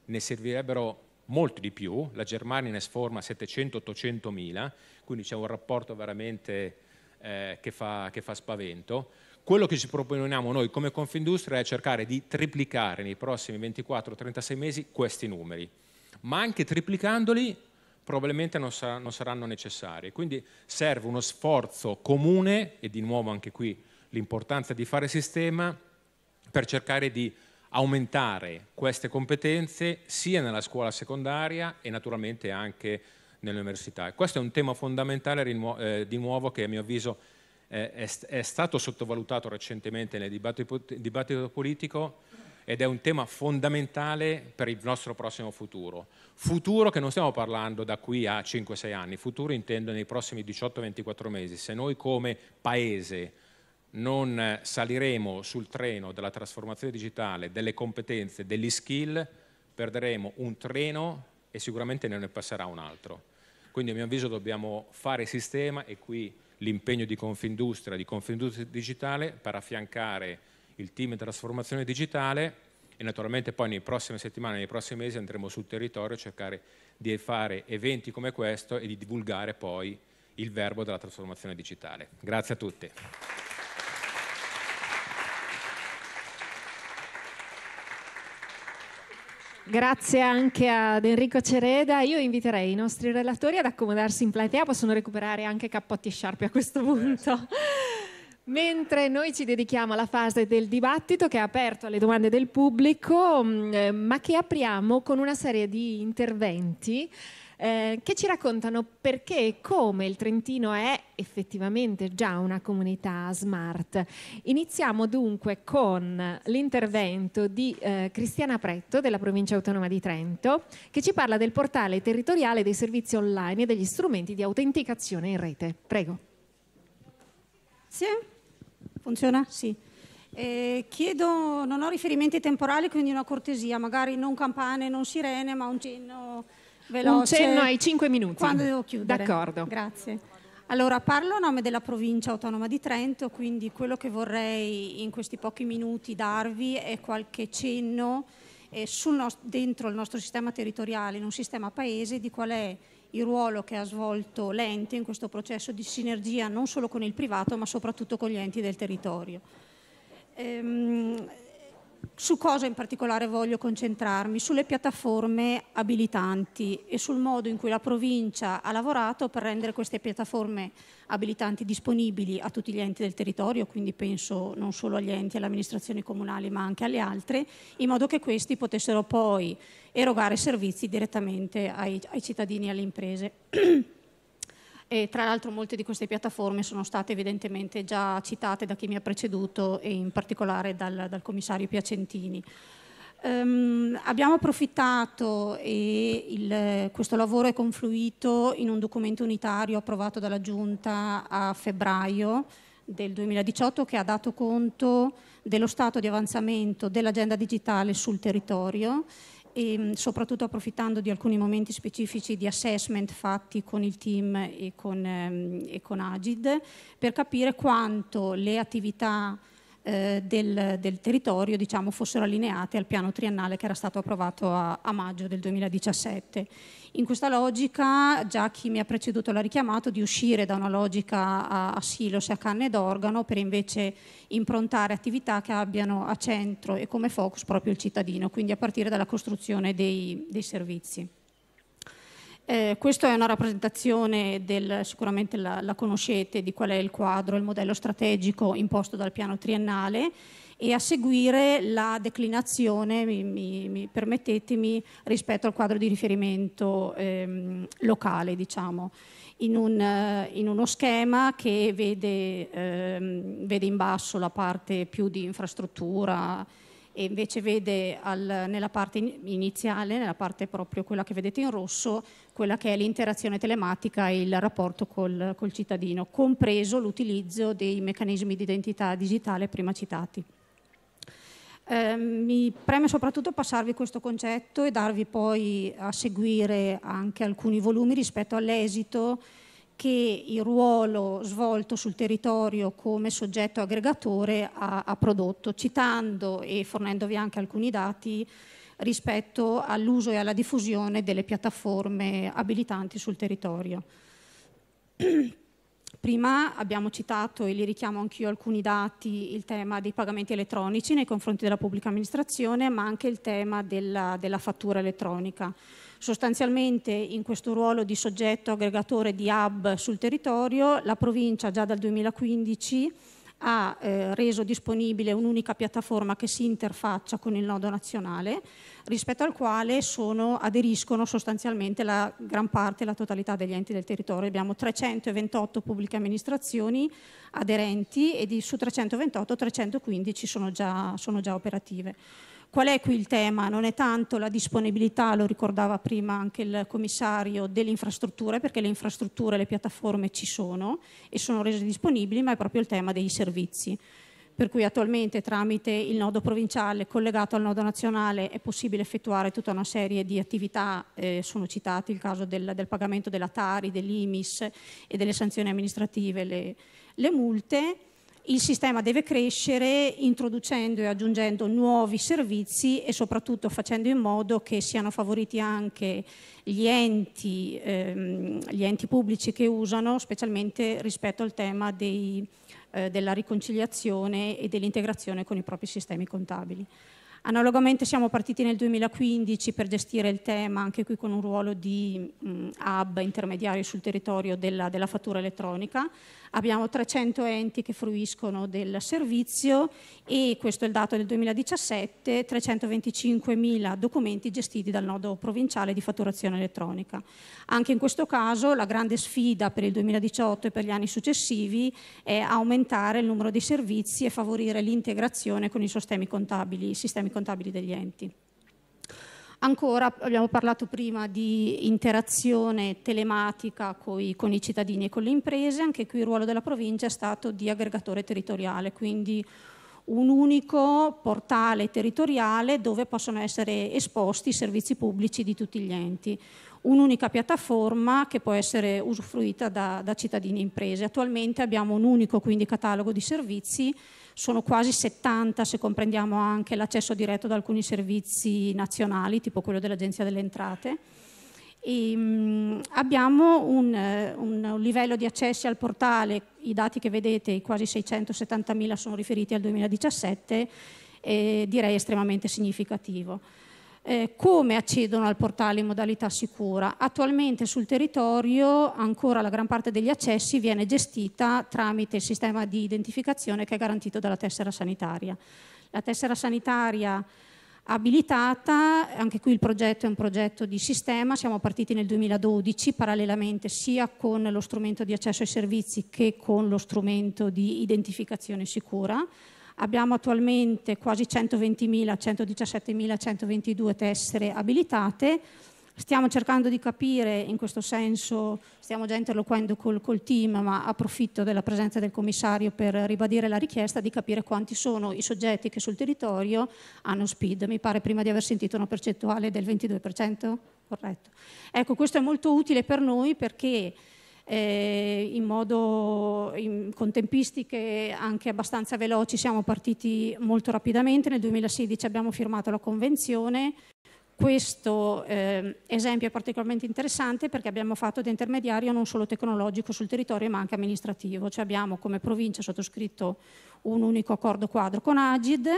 ne servirebbero molti di più, la Germania ne sforma 700 800000 quindi c'è un rapporto veramente eh, che, fa, che fa spavento. Quello che ci proponiamo noi come Confindustria è cercare di triplicare nei prossimi 24-36 mesi questi numeri, ma anche triplicandoli probabilmente non, sa- non saranno necessarie. Quindi serve uno sforzo comune, e di nuovo anche qui l'importanza di fare sistema, per cercare di aumentare queste competenze sia nella scuola secondaria e naturalmente anche nell'università. Questo è un tema fondamentale eh, di nuovo che a mio avviso eh, è, st- è, stato sottovalutato recentemente nel dibattito, dibattito politico ed è un tema fondamentale per il nostro prossimo futuro. Futuro che non stiamo parlando da qui a 5-6 anni, futuro intendo nei prossimi 18-24 mesi. Se noi come Paese non saliremo sul treno della trasformazione digitale, delle competenze, degli skill, perderemo un treno e sicuramente ne ne passerà un altro. Quindi a mio avviso dobbiamo fare sistema e qui l'impegno di Confindustria, di Confindustria Digitale per affiancare il team trasformazione digitale e naturalmente poi nelle prossime settimane, nei prossimi mesi andremo sul territorio a cercare di fare eventi come questo e di divulgare poi il verbo della trasformazione digitale. Grazie a tutti. Grazie anche ad Enrico Cereda. Io inviterei i nostri relatori ad accomodarsi in platea, possono recuperare anche cappotti e sciarpe a questo certo. punto. Mentre noi ci dedichiamo alla fase del dibattito che è aperto alle domande del pubblico, mm, eh, ma che apriamo con una serie di interventi eh, che ci raccontano perché e come il Trentino è effettivamente già una comunità smart. Iniziamo dunque con l'intervento di eh, Cristiana Pretto della provincia autonoma di Trento che ci parla del portale territoriale dei servizi online e degli strumenti di autenticazione in rete. Prego. Grazie. Funziona? Sì. Eh, chiedo, non ho riferimenti temporali, quindi una cortesia, magari non campane, non sirene, ma un cenno veloce. Un cenno ai 5 minuti. Quando devo chiudere. D'accordo. Grazie. Allora, parlo a nome della provincia autonoma di Trento, quindi quello che vorrei in questi pochi minuti darvi è qualche cenno eh, sul dentro il nostro sistema territoriale, in un sistema paese, di qual è il ruolo che ha svolto l'ente in questo processo di sinergia non solo con il privato ma soprattutto con gli enti del territorio. Ehm, su cosa in particolare voglio concentrarmi? Sulle piattaforme abilitanti e sul modo in cui la provincia ha lavorato per rendere queste piattaforme abilitanti disponibili a tutti gli enti del territorio, quindi penso non solo agli enti e alle amministrazioni comunali ma anche alle altre, in modo che questi potessero poi erogare servizi direttamente ai, ai cittadini e alle imprese. e tra l'altro molte di queste piattaforme sono state evidentemente già citate da chi mi ha preceduto e in particolare dal, dal commissario Piacentini. Um, abbiamo approfittato e il, questo lavoro è confluito in un documento unitario approvato dalla Giunta a febbraio del 2018 che ha dato conto dello stato di avanzamento dell'agenda digitale sul territorio e soprattutto approfittando di alcuni momenti specifici di assessment fatti con il team e con, ehm, e con Agid per capire quanto le attività eh, del, del, territorio diciamo, fossero allineate al piano triennale che era stato approvato a, a maggio del 2017 in questa logica, già chi mi ha preceduto l'ha richiamato, di uscire da una logica a, a silos e a canne d'organo per invece improntare attività che abbiano a centro e come focus proprio il cittadino, quindi a partire dalla costruzione dei, dei servizi. Eh, questa è una rappresentazione, del, sicuramente la, la conoscete, di qual è il quadro, il modello strategico imposto dal piano triennale e a seguire la declinazione, mi, mi, mi, permettetemi, rispetto al quadro di riferimento ehm, locale, diciamo. In, un, eh, in, uno schema che vede, ehm, vede, in basso la parte più di infrastruttura e invece vede al, nella parte iniziale, nella parte proprio quella che vedete in rosso, quella che è l'interazione telematica e il rapporto col, col cittadino, compreso l'utilizzo dei meccanismi di identità digitale prima citati. Ehm, mi preme soprattutto passarvi questo concetto e darvi poi a seguire anche alcuni volumi rispetto all'esito che il ruolo svolto sul territorio come soggetto aggregatore ha, ha prodotto, citando e fornendovi anche alcuni dati rispetto all'uso e alla diffusione delle piattaforme abilitanti sul territorio. Prima abbiamo citato e li richiamo anch'io alcuni dati, il tema dei pagamenti elettronici nei confronti della pubblica amministrazione, ma anche il tema della, della fattura elettronica. Sostanzialmente in questo ruolo di soggetto aggregatore di hub sul territorio, la provincia già dal 2015 ha eh, reso disponibile un'unica piattaforma che si interfaccia con il nodo nazionale, rispetto al quale sono, aderiscono sostanzialmente la gran parte, la totalità degli enti del territorio. Abbiamo 328 pubbliche amministrazioni aderenti e di, su 328 315 sono già, sono già operative. Qual è qui il tema? Non è tanto la disponibilità, lo ricordava prima anche il commissario, delle infrastrutture, perché le infrastrutture, e le piattaforme ci sono e sono rese disponibili, ma è proprio il tema dei servizi. Per cui attualmente tramite il nodo provinciale collegato al nodo nazionale è possibile effettuare tutta una serie di attività, eh, sono citati il caso del, del pagamento della Tari, dell'IMIS e delle sanzioni amministrative, le, le multe il sistema deve crescere introducendo e aggiungendo nuovi servizi e soprattutto facendo in modo che siano favoriti anche gli enti, ehm, gli enti pubblici che usano, specialmente rispetto al tema dei, eh, della riconciliazione e dell'integrazione con i propri sistemi contabili. Analogamente siamo partiti nel 2015 per gestire il tema anche qui con un ruolo di mh, mm, hub intermediario sul territorio della, della fattura elettronica abbiamo 300 enti che fruiscono del servizio e questo è il dato del 2017, 325 mila documenti gestiti dal nodo provinciale di fatturazione elettronica. Anche in questo caso la grande sfida per il 2018 e per gli anni successivi è aumentare il numero di servizi e favorire l'integrazione con i sistemi contabili, sistemi contabili degli enti. Ancora abbiamo parlato prima di interazione telematica coi, con i cittadini e con le imprese, anche qui il ruolo della provincia è stato di aggregatore territoriale, quindi un unico portale territoriale dove possono essere esposti i servizi pubblici di tutti gli enti un'unica piattaforma che può essere usufruita da, da cittadini e imprese. Attualmente abbiamo un unico quindi, catalogo di servizi, sono quasi 70 se comprendiamo anche l'accesso diretto ad alcuni servizi nazionali, tipo quello dell'Agenzia delle Entrate. E, ehm, mh, abbiamo un, eh, un, livello di accessi al portale, i dati che vedete, i quasi 670.000 sono riferiti al 2017, eh, direi estremamente significativo. Eh, come accedono al portale in modalità sicura? Attualmente sul territorio ancora la gran parte degli accessi viene gestita tramite il sistema di identificazione che è garantito dalla tessera sanitaria. La tessera sanitaria abilitata, anche qui il progetto è un progetto di sistema, siamo partiti nel 2012 parallelamente sia con lo strumento di accesso ai servizi che con lo strumento di identificazione sicura. Abbiamo attualmente quasi 120.000, 117.000, 122 tessere abilitate. Stiamo cercando di capire, in questo senso stiamo già interloquendo col, col, team, ma approfitto della presenza del commissario per ribadire la richiesta di capire quanti sono i soggetti che sul territorio hanno SPID. Mi pare prima di aver sentito una percentuale del 22%, corretto. Ecco, questo è molto utile per noi perché eh, in modo in, con tempistiche anche abbastanza veloci siamo partiti molto rapidamente, nel 2016 abbiamo firmato la convenzione. Questo eh, esempio è particolarmente interessante perché abbiamo fatto da intermediario non solo tecnologico sul territorio ma anche amministrativo, cioè abbiamo come provincia sottoscritto un unico accordo quadro con Agid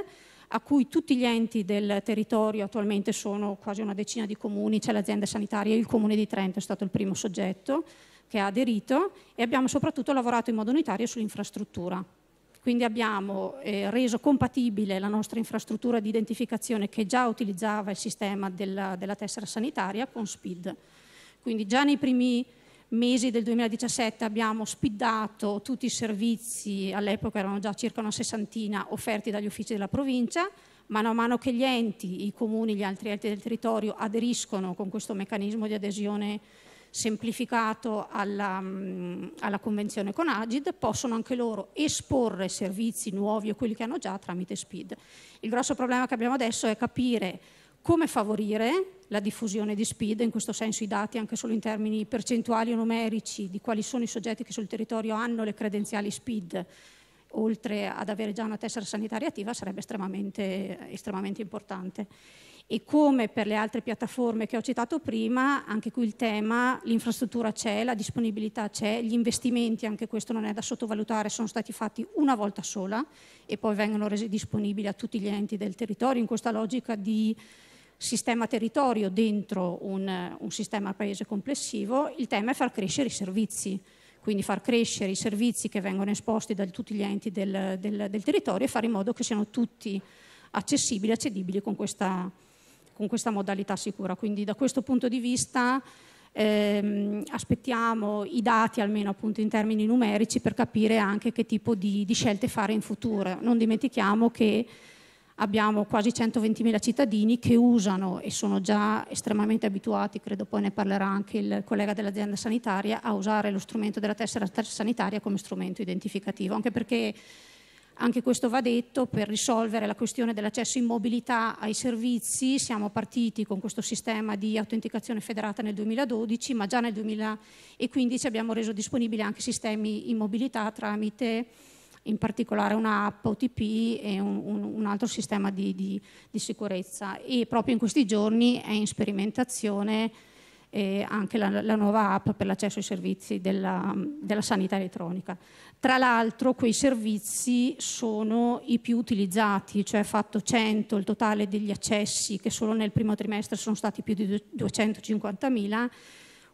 a cui tutti gli enti del territorio attualmente sono quasi una decina di comuni, c'è l'azienda sanitaria, il comune di Trento è stato il primo soggetto, che ha aderito e abbiamo soprattutto lavorato in modo unitario sull'infrastruttura. Quindi abbiamo eh, reso compatibile la nostra infrastruttura di identificazione che già utilizzava il sistema della, della tessera sanitaria con SPID. Quindi già nei primi mesi del 2017 abbiamo spiddato tutti i servizi, all'epoca erano già circa una sessantina offerti dagli uffici della provincia, mano a mano che gli enti, i comuni, gli altri enti del territorio aderiscono con questo meccanismo di adesione semplificato alla, mm, alla convenzione con Agid, possono anche loro esporre servizi nuovi o quelli che hanno già tramite SPID. Il grosso problema che abbiamo adesso è capire come favorire la diffusione di SPID, in questo senso i dati anche solo in termini percentuali o numerici di quali sono i soggetti che sul territorio hanno le credenziali SPID, oltre ad avere già una tessera sanitaria attiva, sarebbe estremamente, estremamente importante e come per le altre piattaforme che ho citato prima, anche qui il tema, l'infrastruttura c'è, la disponibilità c'è, gli investimenti, anche questo non è da sottovalutare, sono stati fatti una volta sola e poi vengono resi disponibili a tutti gli enti del territorio in questa logica di sistema territorio dentro un, un sistema paese complessivo, il tema è far crescere i servizi quindi far crescere i servizi che vengono esposti da tutti gli enti del, del, del territorio e fare in modo che siano tutti accessibili, accedibili con questa, con questa modalità sicura. Quindi da questo punto di vista ehm, aspettiamo i dati almeno appunto in termini numerici per capire anche che tipo di, di scelte fare in futuro. Non dimentichiamo che abbiamo quasi 120.000 cittadini che usano e sono già estremamente abituati, credo poi ne parlerà anche il collega dell'azienda sanitaria, a usare lo strumento della tessera sanitaria come strumento identificativo, anche perché anche questo va detto per risolvere la questione dell'accesso in mobilità ai servizi. Siamo partiti con questo sistema di autenticazione federata nel 2012, ma già nel 2015 abbiamo reso disponibili anche sistemi in mobilità tramite in particolare un'app OTP e un, un, un altro sistema di, di, di, sicurezza. E proprio in questi giorni è in sperimentazione eh, anche la, la, nuova app per l'accesso ai servizi della, della sanità elettronica. Tra l'altro quei servizi sono i più utilizzati, cioè fatto 100 il totale degli accessi che solo nel primo trimestre sono stati più di 250.000,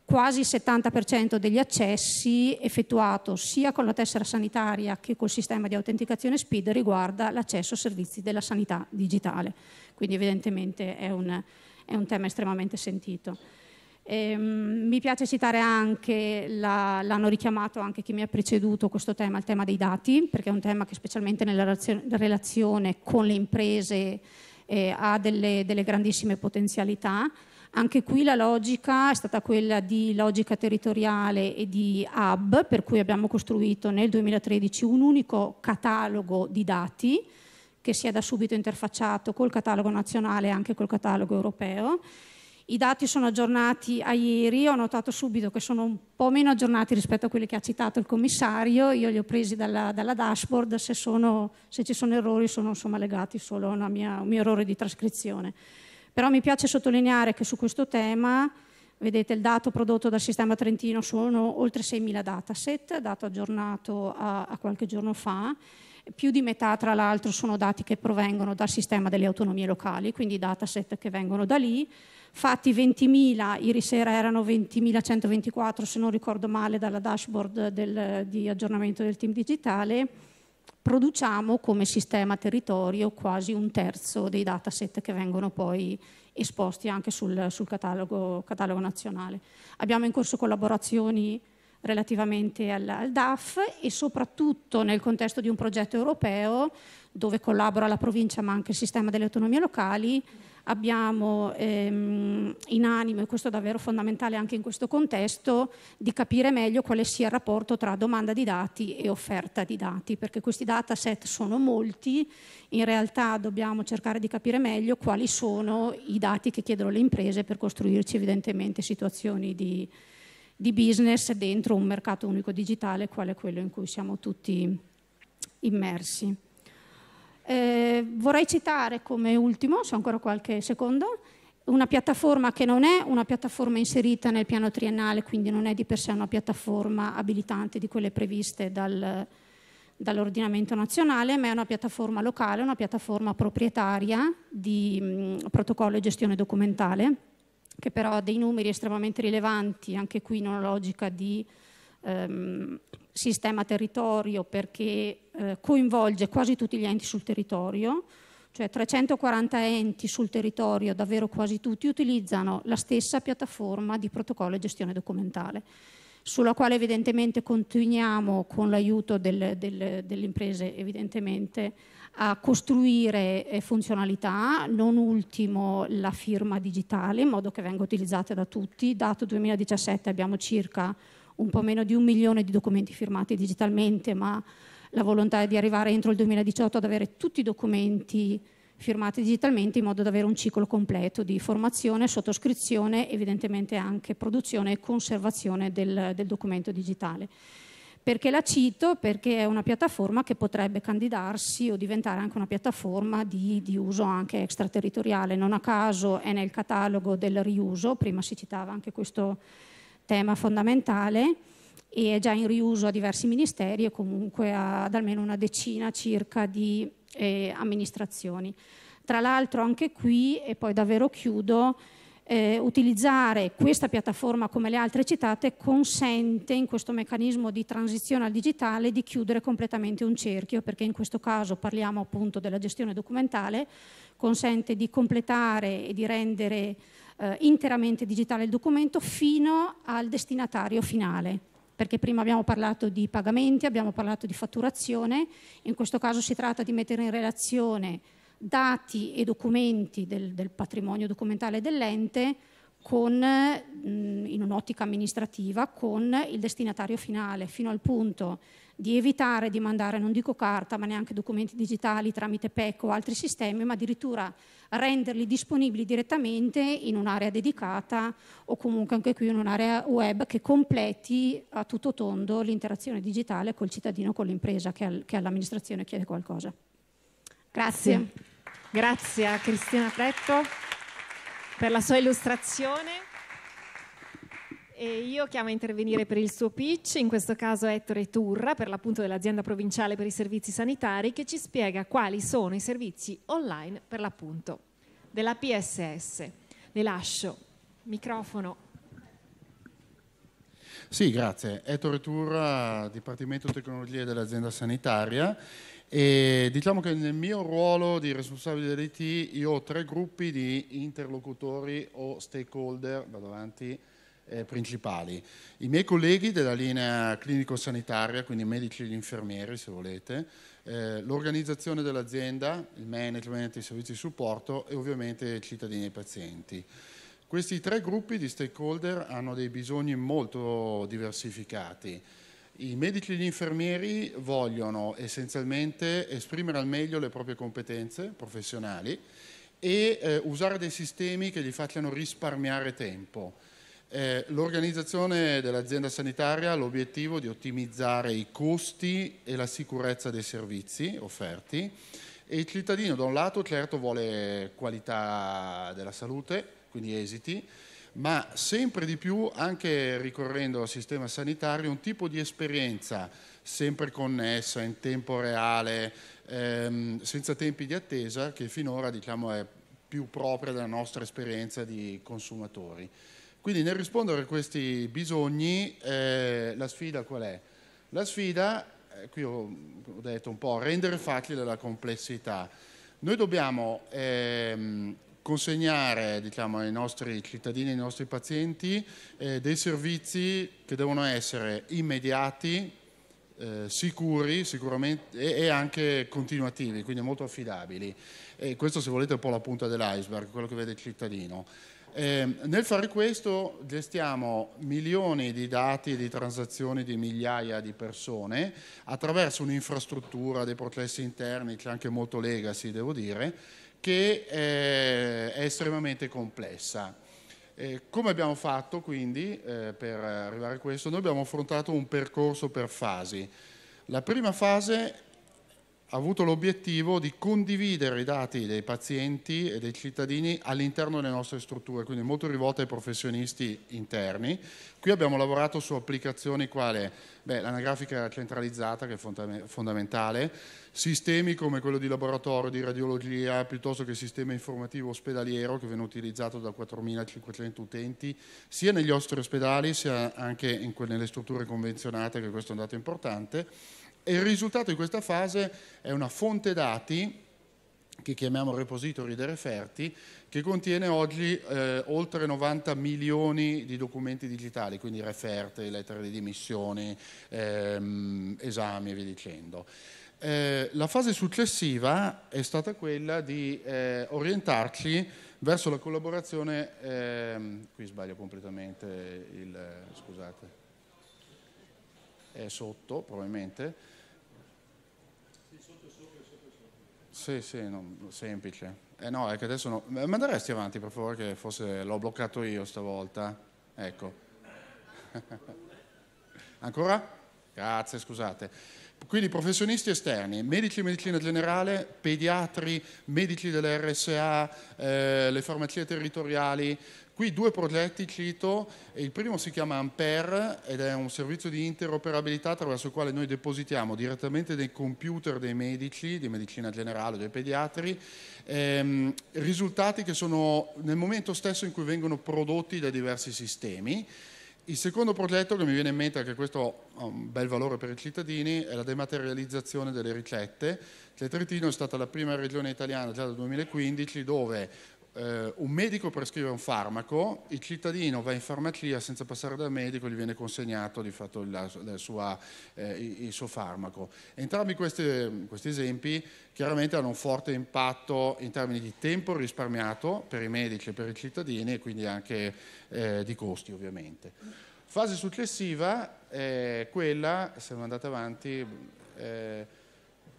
quasi il 70% degli accessi effettuato sia con la tessera sanitaria che col sistema di autenticazione SPID riguarda l'accesso a servizi della sanità digitale, quindi evidentemente è un, è un tema estremamente sentito. Ehm, mi piace citare anche, la, l'hanno richiamato anche chi mi ha preceduto questo tema, il tema dei dati, perché è un tema che specialmente nella relazione con le imprese eh, ha delle, delle grandissime potenzialità. Anche qui la logica è stata quella di logica territoriale e di hub, per cui abbiamo costruito nel 2013 un unico catalogo di dati che si è da subito interfacciato col catalogo nazionale e anche col catalogo europeo i dati sono aggiornati a ieri, ho notato subito che sono un po' meno aggiornati rispetto a quelli che ha citato il commissario, io li ho presi dalla, dalla dashboard, se, sono, se, ci sono errori sono insomma, legati solo a mia, un mio errore di trascrizione. Però mi piace sottolineare che su questo tema Vedete il dato prodotto dal sistema Trentino sono oltre 6.000 dataset, dato aggiornato a, a, qualche giorno fa. Più di metà, tra l'altro, sono dati che provengono dal sistema delle autonomie locali, quindi dataset che vengono da lì fatti 20.000, ieri sera erano 20.124 se non ricordo male dalla dashboard del, di aggiornamento del team digitale, produciamo come sistema territorio quasi un terzo dei dataset che vengono poi esposti anche sul, sul catalogo, catalogo, nazionale. Abbiamo in corso collaborazioni relativamente al, al, DAF e soprattutto nel contesto di un progetto europeo dove collabora la provincia ma anche il sistema delle autonomie locali abbiamo ehm, in animo, e questo è davvero fondamentale anche in questo contesto, di capire meglio quale sia il rapporto tra domanda di dati e offerta di dati, perché questi dataset sono molti, in realtà dobbiamo cercare di capire meglio quali sono i dati che chiedono le imprese per costruirci evidentemente situazioni di, di business dentro un mercato unico digitale quale quello in cui siamo tutti immersi. Eh, vorrei citare come ultimo, se ho ancora qualche secondo, una piattaforma che non è una piattaforma inserita nel piano triennale, quindi non è di per sé una piattaforma abilitante di quelle previste dal, dall'ordinamento nazionale, ma è una piattaforma locale, una piattaforma proprietaria di mh, protocollo e gestione documentale, che però ha dei numeri estremamente rilevanti, anche qui in una logica di ehm, sistema territorio perché eh, coinvolge quasi tutti gli enti sul territorio, cioè 340 enti sul territorio, davvero quasi tutti, utilizzano la stessa piattaforma di protocollo e gestione documentale, sulla quale evidentemente continuiamo con l'aiuto del, del, delle imprese evidentemente a costruire eh, funzionalità, non ultimo la firma digitale, in modo che venga utilizzata da tutti. Dato 2017 abbiamo circa un po' meno di un milione di documenti firmati digitalmente, ma la volontà è di arrivare entro il 2018 ad avere tutti i documenti firmati digitalmente in modo da avere un ciclo completo di formazione, sottoscrizione, evidentemente anche produzione e conservazione del, del documento digitale. Perché la cito? Perché è una piattaforma che potrebbe candidarsi o diventare anche una piattaforma di, di, uso anche extraterritoriale. Non a caso è nel catalogo del riuso, prima si citava anche questo tema fondamentale e è già in riuso a diversi ministeri e comunque ad almeno una decina circa di eh, amministrazioni. Tra l'altro anche qui, e poi davvero chiudo, eh, utilizzare questa piattaforma come le altre citate consente in questo meccanismo di transizione al digitale di chiudere completamente un cerchio, perché in questo caso parliamo appunto della gestione documentale, consente di completare e di rendere eh, interamente digitale il documento fino al destinatario finale, perché prima abbiamo parlato di pagamenti, abbiamo parlato di fatturazione, in questo caso si tratta di mettere in relazione dati e documenti del, del patrimonio documentale dell'ente con, in un'ottica amministrativa con il destinatario finale, fino al punto di evitare di mandare, non dico carta, ma neanche documenti digitali tramite PEC o altri sistemi, ma addirittura renderli disponibili direttamente in un'area dedicata o comunque anche qui in un'area web che completi a tutto tondo l'interazione digitale col cittadino, con l'impresa che, che all'amministrazione chiede qualcosa. Grazie. Grazie a Cristina Pretto per la sua illustrazione. E io chiamo a intervenire per il suo pitch, in questo caso Ettore Turra, per l'appunto dell'azienda provinciale per i servizi sanitari, che ci spiega quali sono i servizi online per l'appunto della PSS. Le lascio microfono. Sì, grazie. Ettore Turra, Dipartimento Tecnologie dell'azienda sanitaria. E diciamo che nel mio ruolo di responsabile dell'IT io ho tre gruppi di interlocutori o stakeholder, vado avanti, eh, principali. I miei colleghi della linea clinico-sanitaria, quindi medici e infermieri se volete, eh, l'organizzazione dell'azienda, il management, i servizi di supporto e ovviamente i cittadini e i pazienti. Questi tre gruppi di stakeholder hanno dei bisogni molto diversificati. I medici e gli infermieri vogliono essenzialmente esprimere al meglio le proprie competenze professionali e eh, usare dei sistemi che gli facciano risparmiare tempo. Eh, l'organizzazione dell'azienda sanitaria ha l'obiettivo di ottimizzare i costi e la sicurezza dei servizi offerti e il cittadino da un lato certo vuole qualità della salute, quindi esiti, ma sempre di più anche ricorrendo al sistema sanitario un tipo di esperienza sempre connessa in tempo reale, ehm, senza tempi di attesa che finora diciamo, è più propria della nostra esperienza di consumatori. Quindi nel rispondere a questi bisogni eh, la sfida qual è? La sfida, eh, qui ho, ho, detto un po', rendere facile la complessità. Noi dobbiamo ehm, consegnare diciamo, ai nostri cittadini, ai nostri pazienti eh, dei servizi che devono essere immediati, eh, sicuri sicuramente, e, e, anche continuativi, quindi molto affidabili. E questo se volete è un po' la punta dell'iceberg, quello che vede il cittadino. Eh, nel fare questo gestiamo milioni di dati di transazioni di migliaia di persone attraverso un'infrastruttura dei processi interni che è anche molto legacy devo dire che eh, è estremamente complessa. Eh, come abbiamo fatto quindi eh, per arrivare a questo? Noi abbiamo affrontato un percorso per fasi. La prima fase ha avuto l'obiettivo di condividere i dati dei pazienti e dei cittadini all'interno delle nostre strutture, quindi molto rivolta ai professionisti interni. Qui abbiamo lavorato su applicazioni quali l'anagrafica centralizzata, che è fondamentale, sistemi come quello di laboratorio, di radiologia, piuttosto che il sistema informativo ospedaliero che viene utilizzato da 4.500 utenti, sia negli nostri ospedali sia anche in nelle strutture convenzionate, che questo è un dato importante e il risultato di questa fase è una fonte dati che chiamiamo repository dei referti, che contiene oggi eh, oltre 90 milioni di documenti digitali, quindi referte, lettere di dimissioni, ehm, esami e via dicendo. Eh, la fase successiva è stata quella di eh, orientarci verso la collaborazione, ehm, qui sbaglio completamente il, scusate, è sotto probabilmente, Sì, sì, no, semplice. Eh no, è che adesso no. Manderesti avanti per favore che forse l'ho bloccato io stavolta. Ecco. Ancora? Grazie, scusate. Quindi professionisti esterni, medici di medicina generale, pediatri, medici delle RSA, eh, le farmacie territoriali, Qui due progetti cito, il primo si chiama Ampere ed è un servizio di interoperabilità attraverso il quale noi depositiamo direttamente dei computer dei medici, di medicina generale, dei pediatri, ehm, risultati che sono nel momento stesso in cui vengono prodotti da diversi sistemi. Il secondo progetto che mi viene in mente, anche questo ha un bel valore per i cittadini, è la dematerializzazione delle ricette. Cioè, Tretino è stata la prima regione italiana già dal 2015 dove eh, un medico prescrive un farmaco, il cittadino va in farmacia senza passare dal medico, gli viene consegnato di fatto la, la sua, eh, il suo farmaco. Entrambi questi, questi, esempi chiaramente hanno un forte impatto in termini di tempo risparmiato per i medici e per i cittadini e quindi anche eh, di costi ovviamente. Fase successiva è quella, se non andate avanti eh,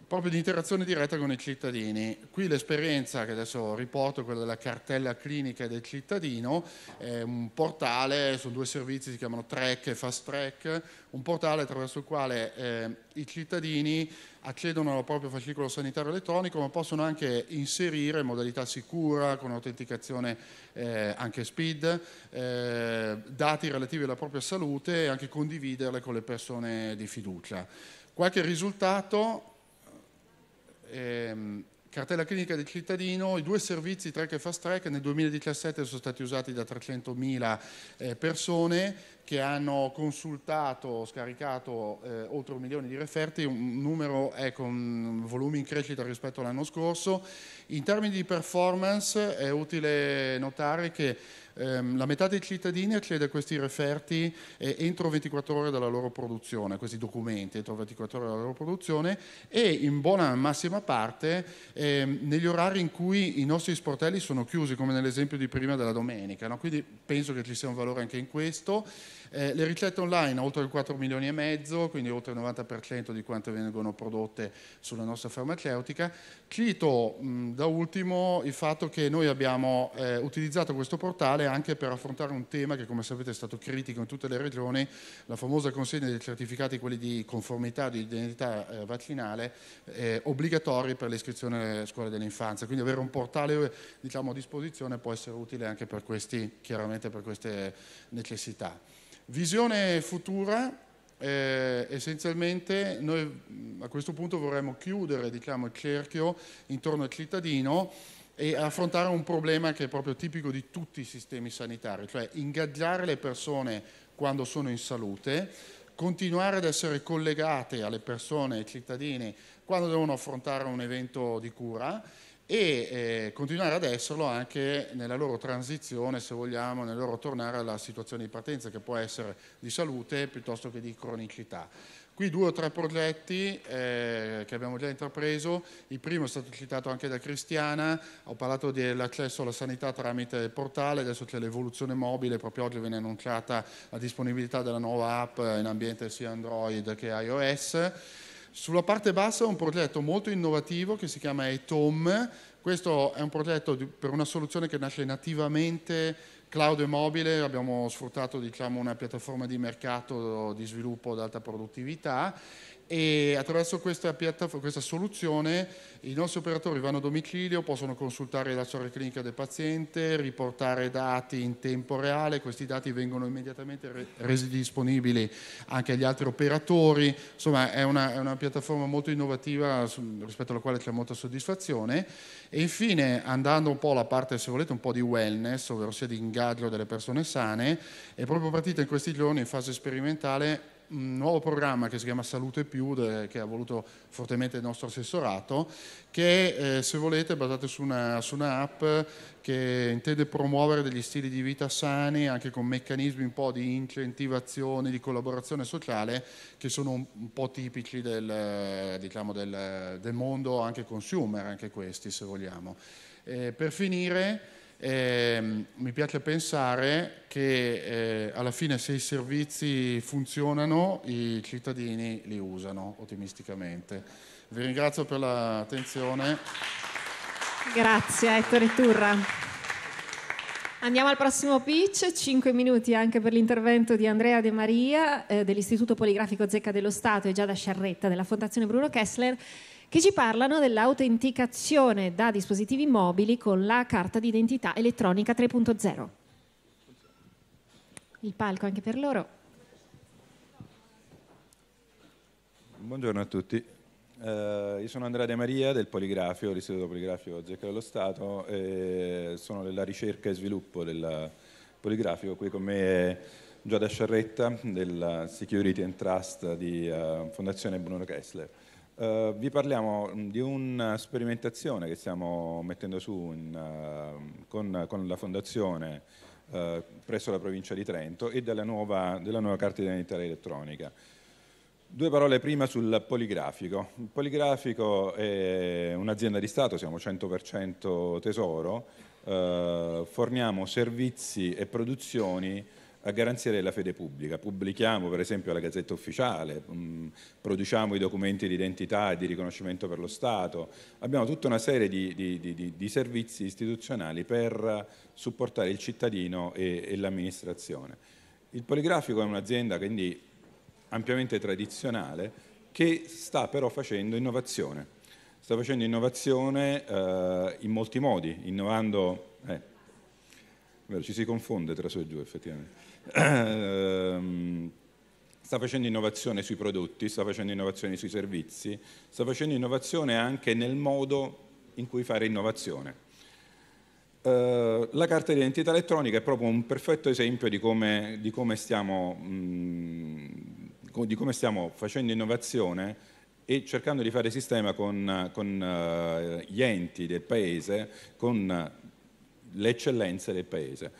proprio di interazione diretta con i cittadini. Qui l'esperienza che adesso riporto, quella della cartella clinica del cittadino, è un portale, sono due servizi, si chiamano Track e Fast Track, un portale attraverso il quale eh, i cittadini accedono al proprio fascicolo sanitario elettronico ma possono anche inserire in modalità sicura con autenticazione eh, anche SPID, eh, dati relativi alla propria salute e anche condividerle con le persone di fiducia. Qualche risultato ehm, cartella clinica del cittadino, i due servizi track e fast track nel 2017 sono stati usati da 300.000 eh, persone che hanno consultato, scaricato eh, oltre un milione di referti, un numero eh, con volumi in crescita rispetto all'anno scorso. In termini di performance è utile notare che ehm, la metà dei cittadini accede a questi referti eh, entro 24 ore dalla loro produzione, questi documenti entro 24 ore dalla loro produzione e in buona massima parte ehm, negli orari in cui i nostri sportelli sono chiusi, come nell'esempio di prima della domenica. No? Quindi penso che ci sia un valore anche in questo. Eh, le ricette online oltre 4 milioni e mezzo, quindi oltre il 90% di quanto vengono prodotte sulla nostra farmaceutica. Cito mh, da ultimo il fatto che noi abbiamo eh, utilizzato questo portale anche per affrontare un tema che come sapete è stato critico in tutte le regioni, la famosa consegna dei certificati, quelli di conformità, di identità eh, vaccinale, eh, obbligatori per l'iscrizione alle scuole dell'infanzia. Quindi avere un portale diciamo, a disposizione può essere utile anche per, questi, per queste necessità. Visione futura, eh, essenzialmente noi mm, a questo punto vorremmo chiudere diciamo, il cerchio intorno al cittadino e affrontare un problema che è proprio tipico di tutti i sistemi sanitari, cioè ingaggiare le persone quando sono in salute, continuare ad essere collegate alle persone, ai cittadini, quando devono affrontare un evento di cura e eh, continuare ad esserlo anche nella loro transizione, se vogliamo, nel loro tornare alla situazione di partenza che può essere di salute piuttosto che di cronicità. Qui due o tre progetti eh, che abbiamo già intrapreso, il primo è stato citato anche da Cristiana, ho parlato dell'accesso alla sanità tramite portale, adesso c'è l'evoluzione mobile, proprio oggi viene annunciata la disponibilità della nuova app in ambiente sia Android che iOS sulla parte bassa un progetto molto innovativo che si chiama ETOM, questo è un progetto di, per una soluzione che nasce nativamente cloud e mobile, abbiamo sfruttato diciamo, una piattaforma di mercato di sviluppo ad alta produttività e attraverso questa, questa, soluzione i nostri operatori vanno a domicilio, possono consultare la storia clinica del paziente, riportare dati in tempo reale, questi dati vengono immediatamente resi disponibili anche agli altri operatori, insomma è una, è una piattaforma molto innovativa rispetto alla quale c'è molta soddisfazione e infine andando un po' alla parte se volete un po' di wellness, ovvero sia di ingaggio delle persone sane, è proprio partita in questi giorni in fase sperimentale un nuovo programma che si chiama Salute Più, che ha voluto fortemente il nostro assessorato, che eh, se volete è basato su un'app su che intende promuovere degli stili di vita sani, anche con meccanismi un po' di incentivazione, di collaborazione sociale, che sono un, un po' tipici del, diciamo, del, del, mondo anche consumer, anche questi se vogliamo. Eh, per finire eh, mi piace pensare che eh, alla fine se i servizi funzionano i cittadini li usano ottimisticamente. Vi ringrazio per l'attenzione. Grazie Ettore Turra. Andiamo al prossimo pitch, 5 minuti anche per l'intervento di Andrea De Maria eh, dell'Istituto Poligrafico Zecca dello Stato e Giada Sciarretta della Fondazione Bruno Kessler che ci parlano dell'autenticazione da dispositivi mobili con la carta d'identità elettronica 3.0. Il palco anche per loro. Buongiorno a tutti. Uh, io sono Andrea De Maria del Poligrafio, l'Istituto Poligrafio Zecca dello Stato, e sono della ricerca e sviluppo del Poligrafio, Qui con me è Giada Sciarretta della Security and Trust di uh, Fondazione Bruno Kessler. Uh, vi parliamo mm, di una sperimentazione che stiamo mettendo su in, uh, con, con, la fondazione uh, presso la provincia di Trento e della nuova, della nuova carta identitaria elettronica. Due parole prima sul Poligrafico. Il Poligrafico è un'azienda di Stato, siamo 100% tesoro, forniamo servizi e produzioni a garanzia della fede pubblica. Pubblichiamo per esempio la Gazzetta Ufficiale, mh, mm, produciamo i documenti di identità e di riconoscimento per lo Stato, abbiamo tutta una serie di, di, di, di servizi istituzionali per supportare il cittadino e, e l'amministrazione. Il Poligrafico è un'azienda quindi ampiamente tradizionale che sta però facendo innovazione. Sta facendo innovazione eh, in molti modi, innovando... Eh, ci si confonde tra su e giù effettivamente. Ehm, sta facendo innovazione sui prodotti, sta facendo innovazione sui servizi, sta facendo innovazione anche nel modo in cui fare innovazione. Uh, la carta d'identità elettronica è proprio un perfetto esempio di come, di come, stiamo, mh, mm, di come stiamo, facendo innovazione e cercando di fare sistema con, con uh, gli enti del Paese, con le eccellenze del Paese.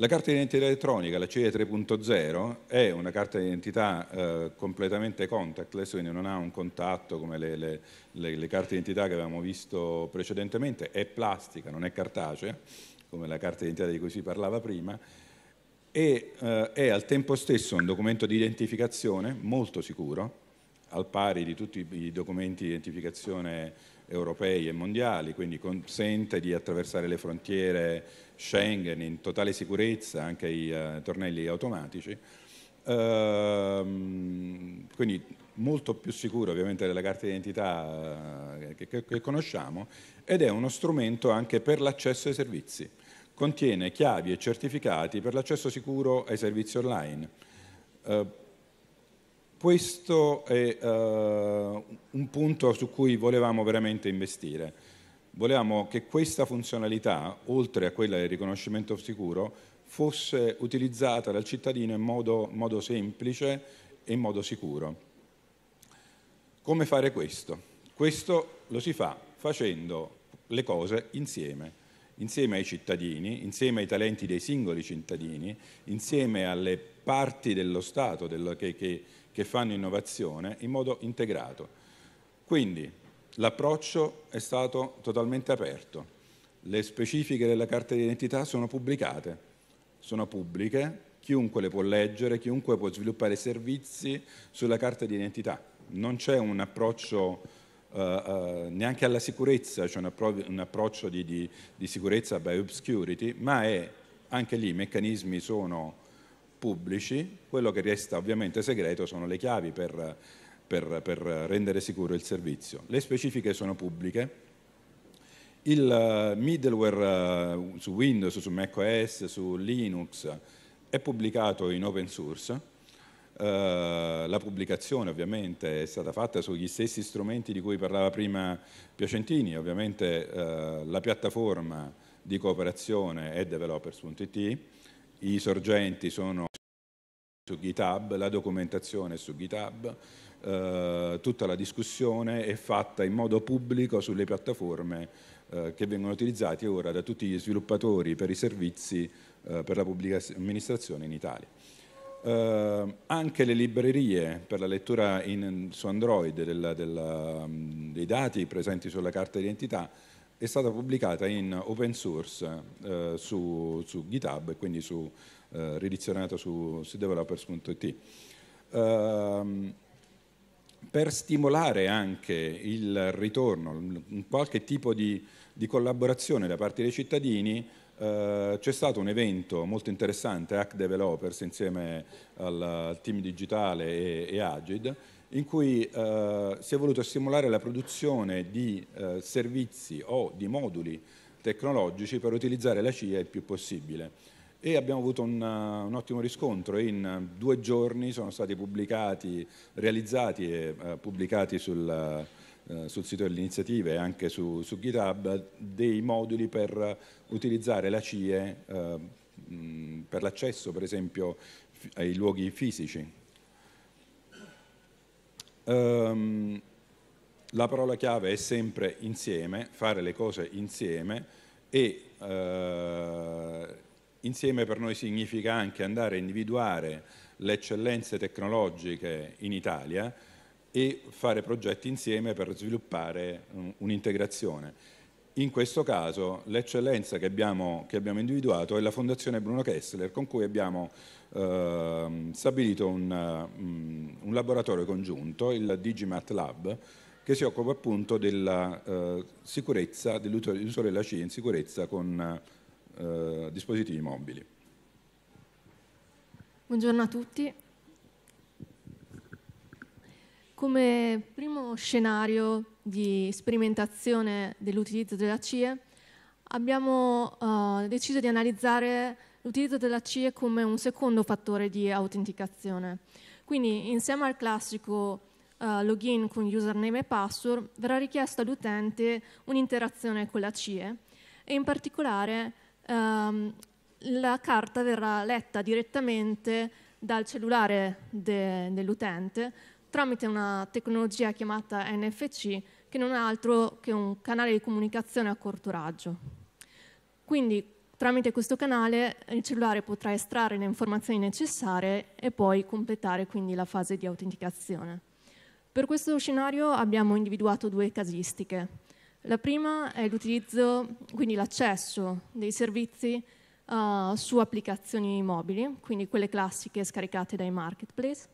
La carta d'identità elettronica, la CE 3.0, è una carta d'identità eh, completamente contactless, quindi non ha un contatto come le, le, le, le carte d'identità che avevamo visto precedentemente, è plastica, non è cartacea, come la carta d'identità di cui si parlava prima, e eh, è al tempo stesso un documento di identificazione molto sicuro, al pari di tutti i documenti di identificazione europei e mondiali, quindi consente di attraversare le frontiere Schengen in totale sicurezza, anche i uh, tornelli automatici. Uh, quindi molto più sicuro ovviamente della carta d'identità uh, che, che, che conosciamo ed è uno strumento anche per l'accesso ai servizi. Contiene chiavi e certificati per l'accesso sicuro ai servizi online. Eh, questo è un punto su cui volevamo veramente investire volevamo che questa funzionalità, oltre a quella del riconoscimento sicuro, fosse utilizzata dal cittadino in modo, modo semplice e in modo sicuro. Come fare questo? Questo lo si fa facendo le cose insieme insieme ai cittadini, insieme ai talenti dei singoli cittadini, insieme alle parti dello Stato dello, che, che, che fanno innovazione in modo integrato. Quindi L'approccio è stato totalmente aperto. Le specifiche della carta d'identità sono pubblicate, sono pubbliche, chiunque le può leggere, chiunque può sviluppare servizi sulla carta d'identità. Non c'è un approccio eh, eh, neanche alla sicurezza, c'è un, un, approccio di, di, di sicurezza by obscurity, ma è, anche lì i meccanismi sono pubblici, quello che resta ovviamente segreto sono le chiavi per per, per rendere sicuro il servizio. Le specifiche sono pubbliche. Il eh, middleware eh, su Windows, su macOS, su Linux è pubblicato in open source. Uh, la pubblicazione ovviamente è stata fatta sugli stessi strumenti di cui parlava prima Piacentini, ovviamente uh, la piattaforma di cooperazione è developers.it, i sorgenti sono su GitHub, la documentazione è su GitHub, eh, tutta la discussione è fatta in modo pubblico sulle piattaforme eh, che vengono utilizzate ora da tutti gli sviluppatori per i servizi eh, per la pubblica amministrazione in Italia. Eh, anche le librerie per la lettura in, su Android della, della, mm, dei dati presenti sulla carta d'identità è stata pubblicata in open source eh, su, su, GitHub e quindi su, eh, ridizionata su, su developers.it. Eh, per stimolare anche il ritorno, qualche tipo di, di collaborazione da parte dei cittadini, eh, c'è stato un evento molto interessante, Hack Developers, insieme al, team digitale e, e, Agid, in cui eh, si è voluto stimolare la produzione di eh, servizi o di moduli tecnologici per utilizzare la CIA il più possibile e abbiamo avuto un, un, ottimo riscontro. In due giorni sono stati pubblicati, realizzati e eh, pubblicati sul, eh, sul, sito dell'iniziativa e anche su, su, GitHub dei moduli per utilizzare la CIE eh, mh, per l'accesso per esempio ai luoghi fisici. Um, la parola chiave è sempre insieme, fare le cose insieme e eh, Insieme per noi significa anche andare a individuare le eccellenze tecnologiche in Italia e fare progetti insieme per sviluppare mm, un'integrazione. In questo caso l'eccellenza che, che abbiamo, individuato è la Fondazione Bruno Kessler con cui abbiamo eh, stabilito un, mm, un, laboratorio congiunto, il Digimat Lab, che si occupa appunto della eh, sicurezza, dell'uso della C in sicurezza con eh, dispositivi mobili. Buongiorno a tutti. Come primo scenario di sperimentazione dell'utilizzo della CIE abbiamo eh, deciso di analizzare l'utilizzo della CIE come un secondo fattore di autenticazione. Quindi insieme al classico Uh, login con username e password, verrà richiesto all'utente un'interazione con la CIE e in particolare ehm, la carta verrà letta direttamente dal cellulare de, dell'utente tramite una tecnologia chiamata NFC che non è altro che un canale di comunicazione a corto raggio. Quindi tramite questo canale il cellulare potrà estrarre le informazioni necessarie e poi completare quindi la fase di autenticazione. Per questo scenario abbiamo individuato due casistiche. La prima è l'utilizzo, quindi l'accesso dei servizi uh, su applicazioni mobili, quindi quelle classiche scaricate dai marketplace.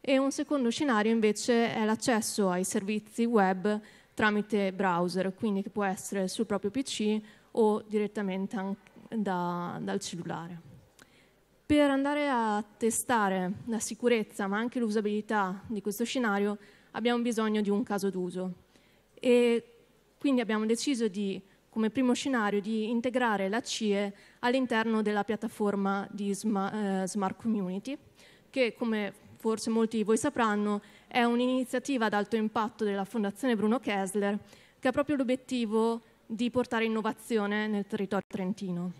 E un secondo scenario invece è l'accesso ai servizi web tramite browser, quindi che può essere sul proprio PC o direttamente da, dal cellulare. Per andare a testare la sicurezza ma anche l'usabilità di questo scenario abbiamo bisogno di un caso d'uso e quindi abbiamo deciso di, come primo scenario di integrare la CIE all'interno della piattaforma di eh, Smart, Community, che come forse molti di voi sapranno è un'iniziativa ad alto impatto della Fondazione Bruno Kessler che ha proprio l'obiettivo di portare innovazione nel territorio trentino.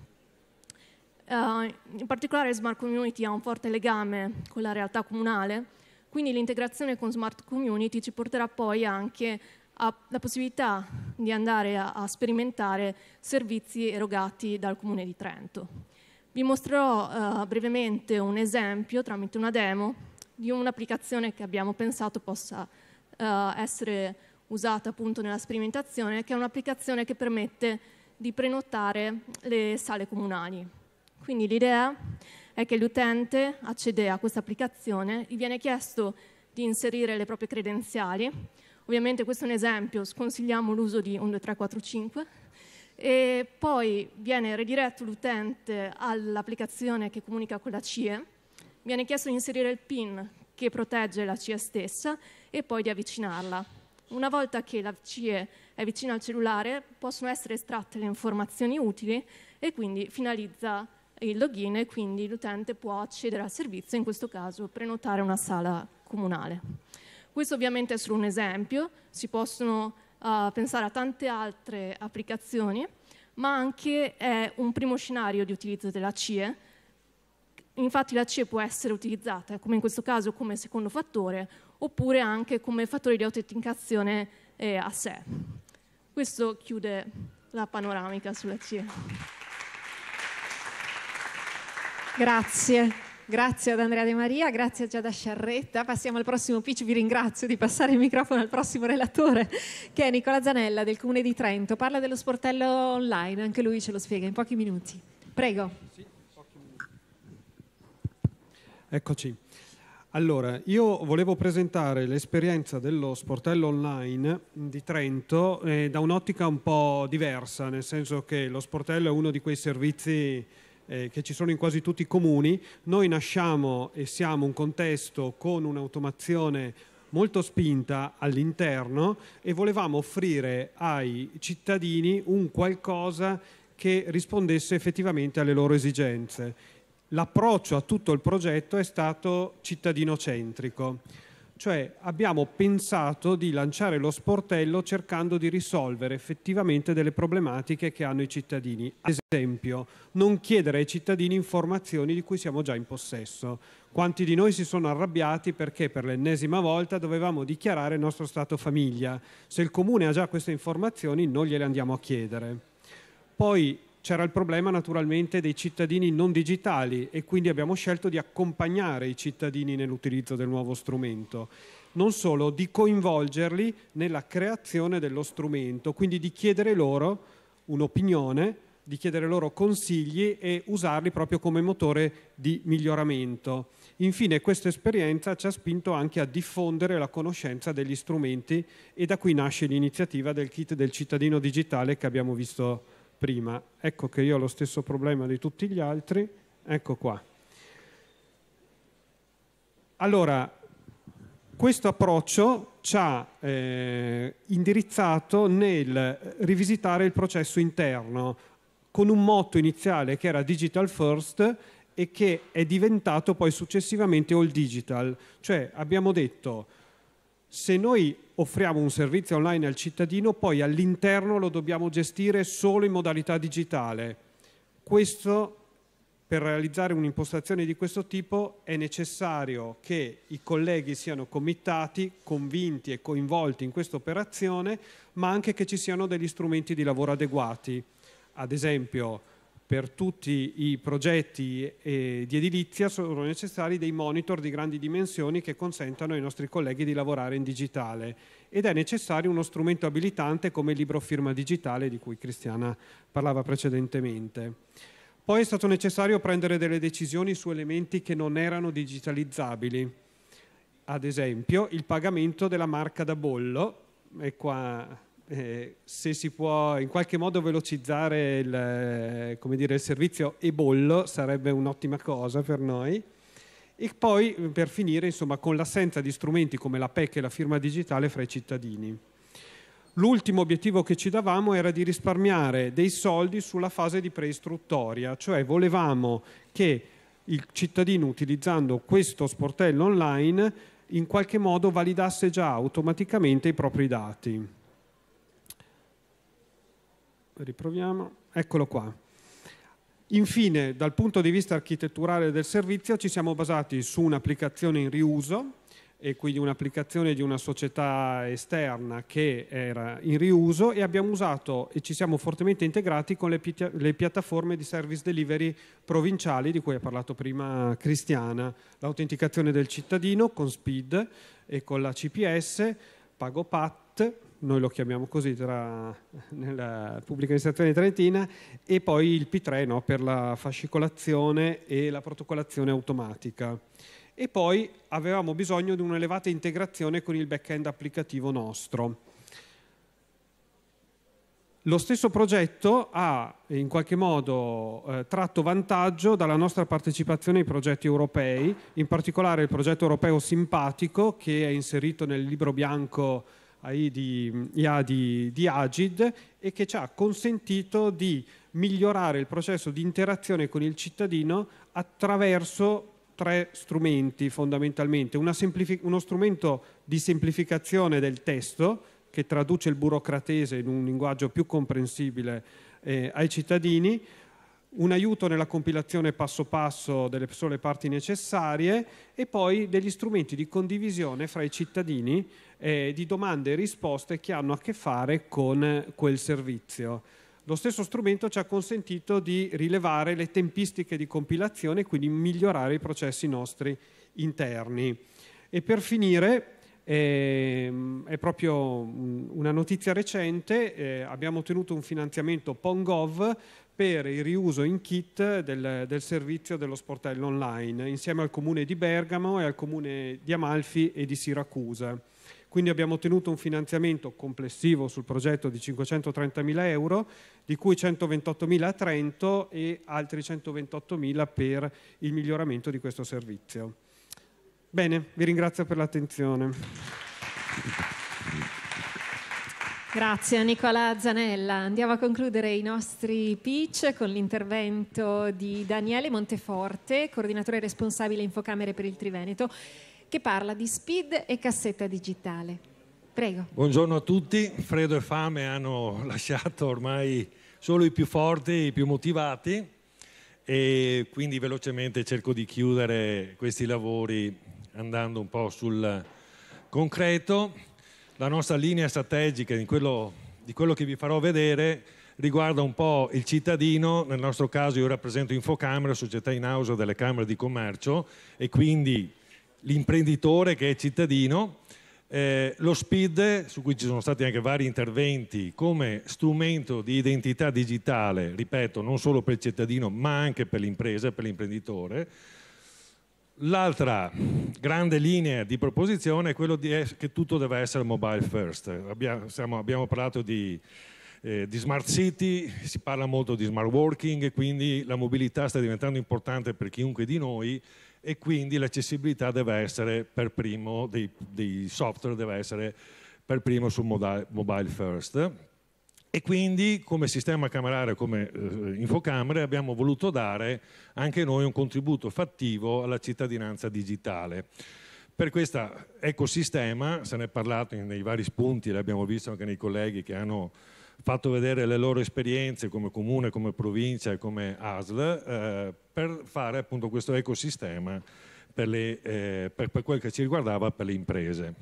Uh, in particolare Smart Community ha un forte legame con la realtà comunale, quindi l'integrazione con Smart Community ci porterà poi anche ha la possibilità di andare a, a sperimentare servizi erogati dal Comune di Trento. Vi mostrerò eh, brevemente un esempio tramite una demo di un'applicazione che abbiamo pensato possa eh, essere usata appunto nella sperimentazione, che è un'applicazione che permette di prenotare le sale comunali. Quindi l'idea è che l'utente accede a questa applicazione, gli viene chiesto di inserire le proprie credenziali, Ovviamente questo è un esempio, sconsigliamo l'uso di 1, 2, 3, 4, 5. E poi viene rediretto l'utente all'applicazione che comunica con la CIE, viene chiesto di inserire il PIN che protegge la CIE stessa e poi di avvicinarla. Una volta che la CIE è vicina al cellulare possono essere estratte le informazioni utili e quindi finalizza il login e quindi l'utente può accedere al servizio, in questo caso prenotare una sala comunale. Questo ovviamente è solo un esempio, si possono uh, pensare a tante altre applicazioni, ma anche è un primo scenario di utilizzo della CIE. Infatti la CIE può essere utilizzata, come in questo caso, come secondo fattore, oppure anche come fattore di autenticazione eh, a sé. Questo chiude la panoramica sulla CIE. Grazie. Grazie ad Andrea De Maria, grazie a Giada Sciarretta. Passiamo al prossimo pitch. Vi ringrazio di passare il microfono al prossimo relatore, che è Nicola Zanella del Comune di Trento. Parla dello sportello online, anche lui ce lo spiega in pochi minuti. Prego. Eccoci. Allora, io volevo presentare l'esperienza dello sportello online di Trento eh, da un'ottica un po' diversa, nel senso che lo sportello è uno di quei servizi eh, che ci sono in quasi tutti i comuni. Noi nasciamo e siamo un contesto con un'automazione molto spinta all'interno e volevamo offrire ai cittadini un qualcosa che rispondesse effettivamente alle loro esigenze. L'approccio a tutto il progetto è stato cittadino centrico cioè abbiamo pensato di lanciare lo sportello cercando di risolvere effettivamente delle problematiche che hanno i cittadini. Ad esempio, non chiedere ai cittadini informazioni di cui siamo già in possesso. Quanti di noi si sono arrabbiati perché per l'ennesima volta dovevamo dichiarare il nostro stato famiglia? Se il comune ha già queste informazioni non gliele andiamo a chiedere. Poi c'era il problema naturalmente dei cittadini non digitali e quindi abbiamo scelto di accompagnare i cittadini nell'utilizzo del nuovo strumento. Non solo, di coinvolgerli nella creazione dello strumento, quindi di chiedere loro un'opinione, di chiedere loro consigli e usarli proprio come motore di miglioramento. Infine questa esperienza ci ha spinto anche a diffondere la conoscenza degli strumenti e da qui nasce l'iniziativa del kit del cittadino digitale che abbiamo visto prima, ecco che io ho lo stesso problema di tutti gli altri, ecco qua. Allora, questo approccio ci ha eh, indirizzato nel rivisitare il processo interno con un motto iniziale che era digital first e che è diventato poi successivamente all digital, cioè abbiamo detto se noi offriamo un servizio online al cittadino, poi all'interno lo dobbiamo gestire solo in modalità digitale. Questo, per realizzare un'impostazione di questo tipo è necessario che i colleghi siano committati, convinti e coinvolti in questa operazione, ma anche che ci siano degli strumenti di lavoro adeguati. Ad esempio, per tutti i progetti eh, di edilizia sono necessari dei monitor di grandi dimensioni che consentano ai nostri colleghi di lavorare in digitale ed è necessario uno strumento abilitante come il libro firma digitale di cui Cristiana parlava precedentemente. Poi è stato necessario prendere delle decisioni su elementi che non erano digitalizzabili, ad esempio il pagamento della marca da bollo, e qua eh, se si può in qualche modo velocizzare il, eh, dire, il servizio e bollo sarebbe un'ottima cosa per noi. E poi eh, per finire insomma, con l'assenza di strumenti come la PEC e la firma digitale fra i cittadini. L'ultimo obiettivo che ci davamo era di risparmiare dei soldi sulla fase di preistruttoria, cioè volevamo che il cittadino utilizzando questo sportello online in qualche modo validasse già automaticamente i propri dati riproviamo, eccolo qua. Infine, dal punto di vista architetturale del servizio, ci siamo basati su un'applicazione in riuso e quindi un'applicazione di una società esterna che era in riuso e abbiamo usato e ci siamo fortemente integrati con le, pi- le piattaforme di service delivery provinciali di cui ha parlato prima Cristiana, l'autenticazione del cittadino con SPID e con la CPS, PagoPat, noi lo chiamiamo così tra, nella pubblica amministrazione trentina, e poi il P3 no, per la fascicolazione e la protocolazione automatica. E poi avevamo bisogno di un'elevata integrazione con il back-end applicativo nostro. Lo stesso progetto ha in qualche modo eh, tratto vantaggio dalla nostra partecipazione ai progetti europei, in particolare il progetto europeo simpatico che è inserito nel libro bianco di, IA di, di Agid e che ci ha consentito di migliorare il processo di interazione con il cittadino attraverso tre strumenti fondamentalmente. uno strumento di semplificazione del testo che traduce il burocratese in un linguaggio più comprensibile eh, ai cittadini, un aiuto nella compilazione passo passo delle sole parti necessarie e poi degli strumenti di condivisione fra i cittadini eh, di domande e risposte che hanno a che fare con quel servizio. Lo stesso strumento ci ha consentito di rilevare le tempistiche di compilazione e quindi migliorare i processi nostri interni. E per finire, eh, è proprio una notizia recente, eh, abbiamo ottenuto un finanziamento PONGOV per il riuso in kit del, del, servizio dello sportello online, insieme al comune di Bergamo e al comune di Amalfi e di Siracusa. Quindi abbiamo ottenuto un finanziamento complessivo sul progetto di 530.000 euro, di cui 128.000 a Trento e altri 128.000 per il miglioramento di questo servizio. Bene, vi ringrazio per l'attenzione. Grazie Nicola Zanella. Andiamo a concludere i nostri pitch con l'intervento di Daniele Monteforte, coordinatore responsabile Infocamere per il Triveneto che parla di speed e cassetta digitale. Prego. Buongiorno a tutti, freddo e fame hanno lasciato ormai solo i più forti, i più motivati e quindi velocemente cerco di chiudere questi lavori andando un po' sul concreto. La nostra linea strategica di quello, di quello che vi farò vedere riguarda un po' il cittadino, nel nostro caso io rappresento Infocamera, società in house delle Camere di Commercio e quindi l'imprenditore che è cittadino, eh, lo SPID, su cui ci sono stati anche vari interventi, come strumento di identità digitale, ripeto, non solo per il cittadino, ma anche per l'impresa e per l'imprenditore. L'altra grande linea di proposizione è quella che tutto deve essere mobile first. Abbiamo, siamo, abbiamo parlato di, eh, di smart city, si parla molto di smart working, quindi la mobilità sta diventando importante per chiunque di noi e quindi l'accessibilità deve essere per primo, dei, dei software deve essere per primo su mobile first e quindi come sistema camerare, come eh, infocamere, abbiamo voluto dare anche noi un contributo fattivo alla cittadinanza digitale. Per questo ecosistema, se ne è parlato nei vari spunti, l'abbiamo visto anche nei colleghi che hanno fatto vedere le loro esperienze come comune, come provincia e come ASL, eh, per fare appunto questo ecosistema per, le, eh, per, per quel che ci riguardava per le imprese.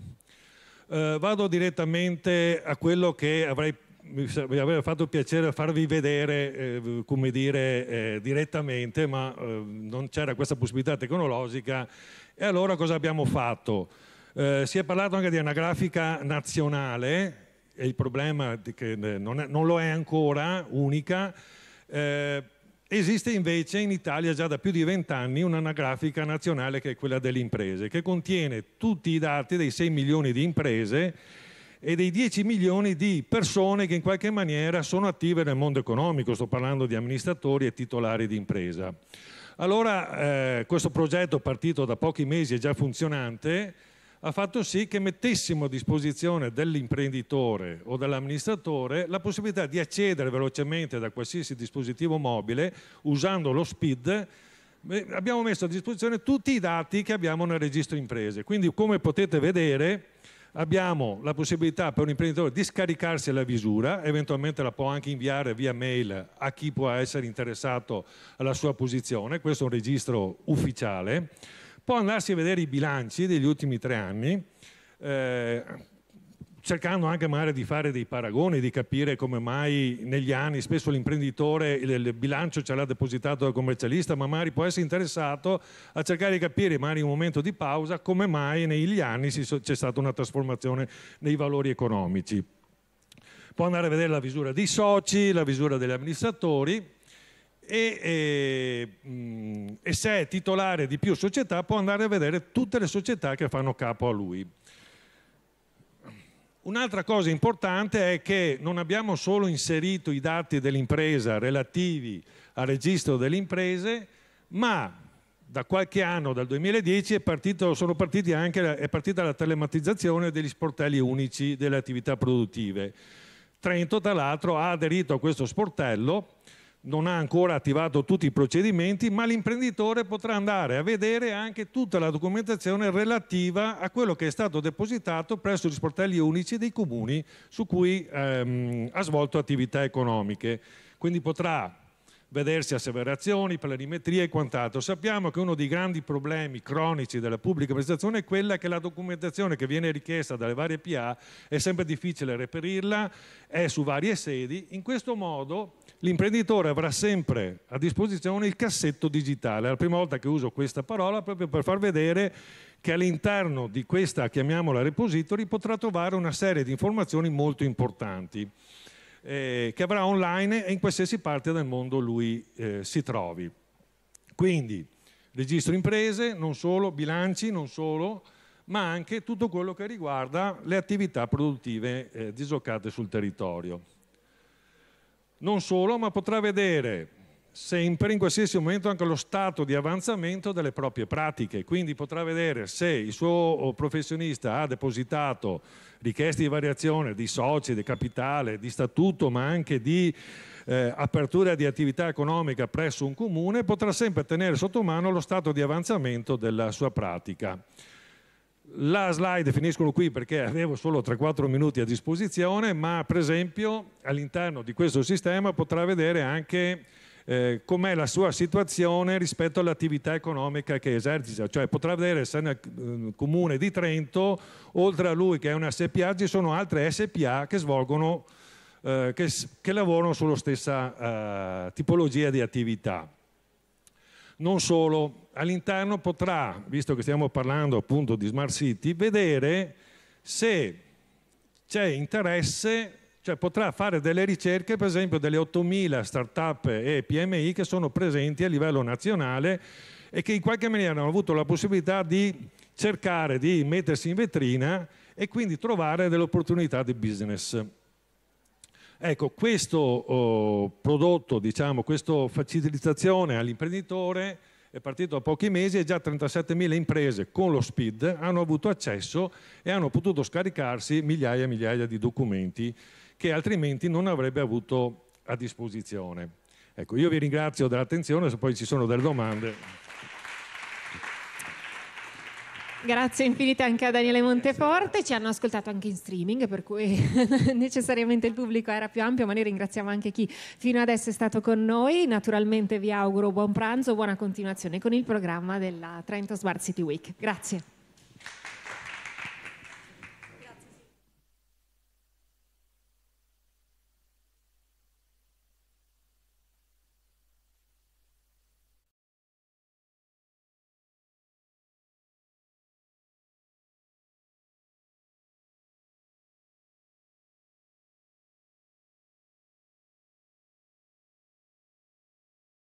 Eh, vado direttamente a quello che avrei, mi avrebbe fatto piacere farvi vedere, eh, come dire, eh, direttamente, ma eh, non c'era questa possibilità tecnologica. E allora cosa abbiamo fatto? Eh, si è parlato anche di una grafica nazionale, e il problema è che non, è, non lo è ancora unica, eh, Esiste invece in Italia già da più di vent'anni un'anagrafica nazionale che è quella delle imprese, che contiene tutti i dati dei 6 milioni di imprese e dei 10 milioni di persone che in qualche maniera sono attive nel mondo economico, sto parlando di amministratori e titolari di impresa. Allora eh, questo progetto partito da pochi mesi è già funzionante, ha fatto sì che mettessimo a disposizione dell'imprenditore o dell'amministratore la possibilità di accedere velocemente da qualsiasi dispositivo mobile usando lo SPID abbiamo messo a disposizione tutti i dati che abbiamo nel registro imprese. Quindi come potete vedere abbiamo la possibilità per un imprenditore di scaricarsi la visura, eventualmente la può anche inviare via mail a chi può essere interessato alla sua posizione, questo è un registro ufficiale può andarsi a vedere i bilanci degli ultimi tre anni, eh, cercando anche magari di fare dei paragoni, di capire come mai negli anni spesso l'imprenditore il bilancio ce l'ha depositato dal commercialista, ma magari può essere interessato a cercare di capire, magari in un momento di pausa, come mai negli anni c'è stata una trasformazione nei valori economici. Può andare a vedere la visura dei soci, la visura degli amministratori, e, e, mm, e, se è titolare di più società può andare a vedere tutte le società che fanno capo a lui. Un'altra cosa importante è che non abbiamo solo inserito i dati dell'impresa relativi al registro delle imprese, ma da qualche anno, dal 2010, è, partito, anche, è partita la telematizzazione degli sportelli unici delle attività produttive. Trento, tra l'altro, ha aderito a questo sportello non ha ancora attivato tutti i procedimenti, ma l'imprenditore potrà andare a vedere anche tutta la documentazione relativa a quello che è stato depositato presso gli sportelli unici dei comuni su cui ehm, ha svolto attività economiche. Quindi potrà vedersi asseverazioni, planimetrie e quant'altro. Sappiamo che uno dei grandi problemi cronici della pubblica amministrazione è quella che la documentazione che viene richiesta dalle varie PA è sempre difficile reperirla, è su varie sedi. In questo modo l'imprenditore avrà sempre a disposizione il cassetto digitale. È la prima volta che uso questa parola proprio per far vedere che all'interno di questa, chiamiamola repository, potrà trovare una serie di informazioni molto importanti eh, che avrà online e in qualsiasi parte del mondo lui eh, si trovi. Quindi registro imprese, non solo, bilanci, non solo, ma anche tutto quello che riguarda le attività produttive eh, dislocate sul territorio. Non solo, ma potrà vedere sempre in qualsiasi momento anche lo stato di avanzamento delle proprie pratiche, quindi potrà vedere se il suo oh, professionista ha depositato richieste di variazione di soci, di capitale, di statuto, ma anche di eh, apertura di attività economica presso un comune, potrà sempre tenere sotto mano lo stato di avanzamento della sua pratica. La slide finiscono qui perché avevo solo 3-4 minuti a disposizione, ma per esempio all'interno di questo sistema potrà vedere anche eh, com'è la sua situazione rispetto all'attività economica che esercita, cioè potrà vedere se nel eh, comune di Trento, oltre a lui che è una SPA, ci sono altre SPA che svolgono, eh, che, che, lavorano sulla stessa eh, tipologia di attività. Non solo, all'interno potrà, visto che stiamo parlando appunto di Smart City, vedere se c'è interesse cioè potrà fare delle ricerche, per esempio, delle 8.000 start-up e PMI che sono presenti a livello nazionale e che in qualche maniera hanno avuto la possibilità di cercare di mettersi in vetrina e quindi trovare delle opportunità di business. Ecco, questo oh, prodotto, diciamo, questa facilitazione all'imprenditore è partito da pochi mesi e già 37.000 imprese con lo SPID hanno avuto accesso e hanno potuto scaricarsi migliaia e migliaia di documenti che altrimenti non avrebbe avuto a disposizione. Ecco, io vi ringrazio dell'attenzione, se poi ci sono delle domande. Grazie infinite anche a Daniele Monteforte, ci hanno ascoltato anche in streaming, per cui necessariamente il pubblico era più ampio, ma noi ringraziamo anche chi fino adesso è stato con noi. Naturalmente vi auguro buon pranzo, buona continuazione con il programma della Trento Smart City Week. Grazie.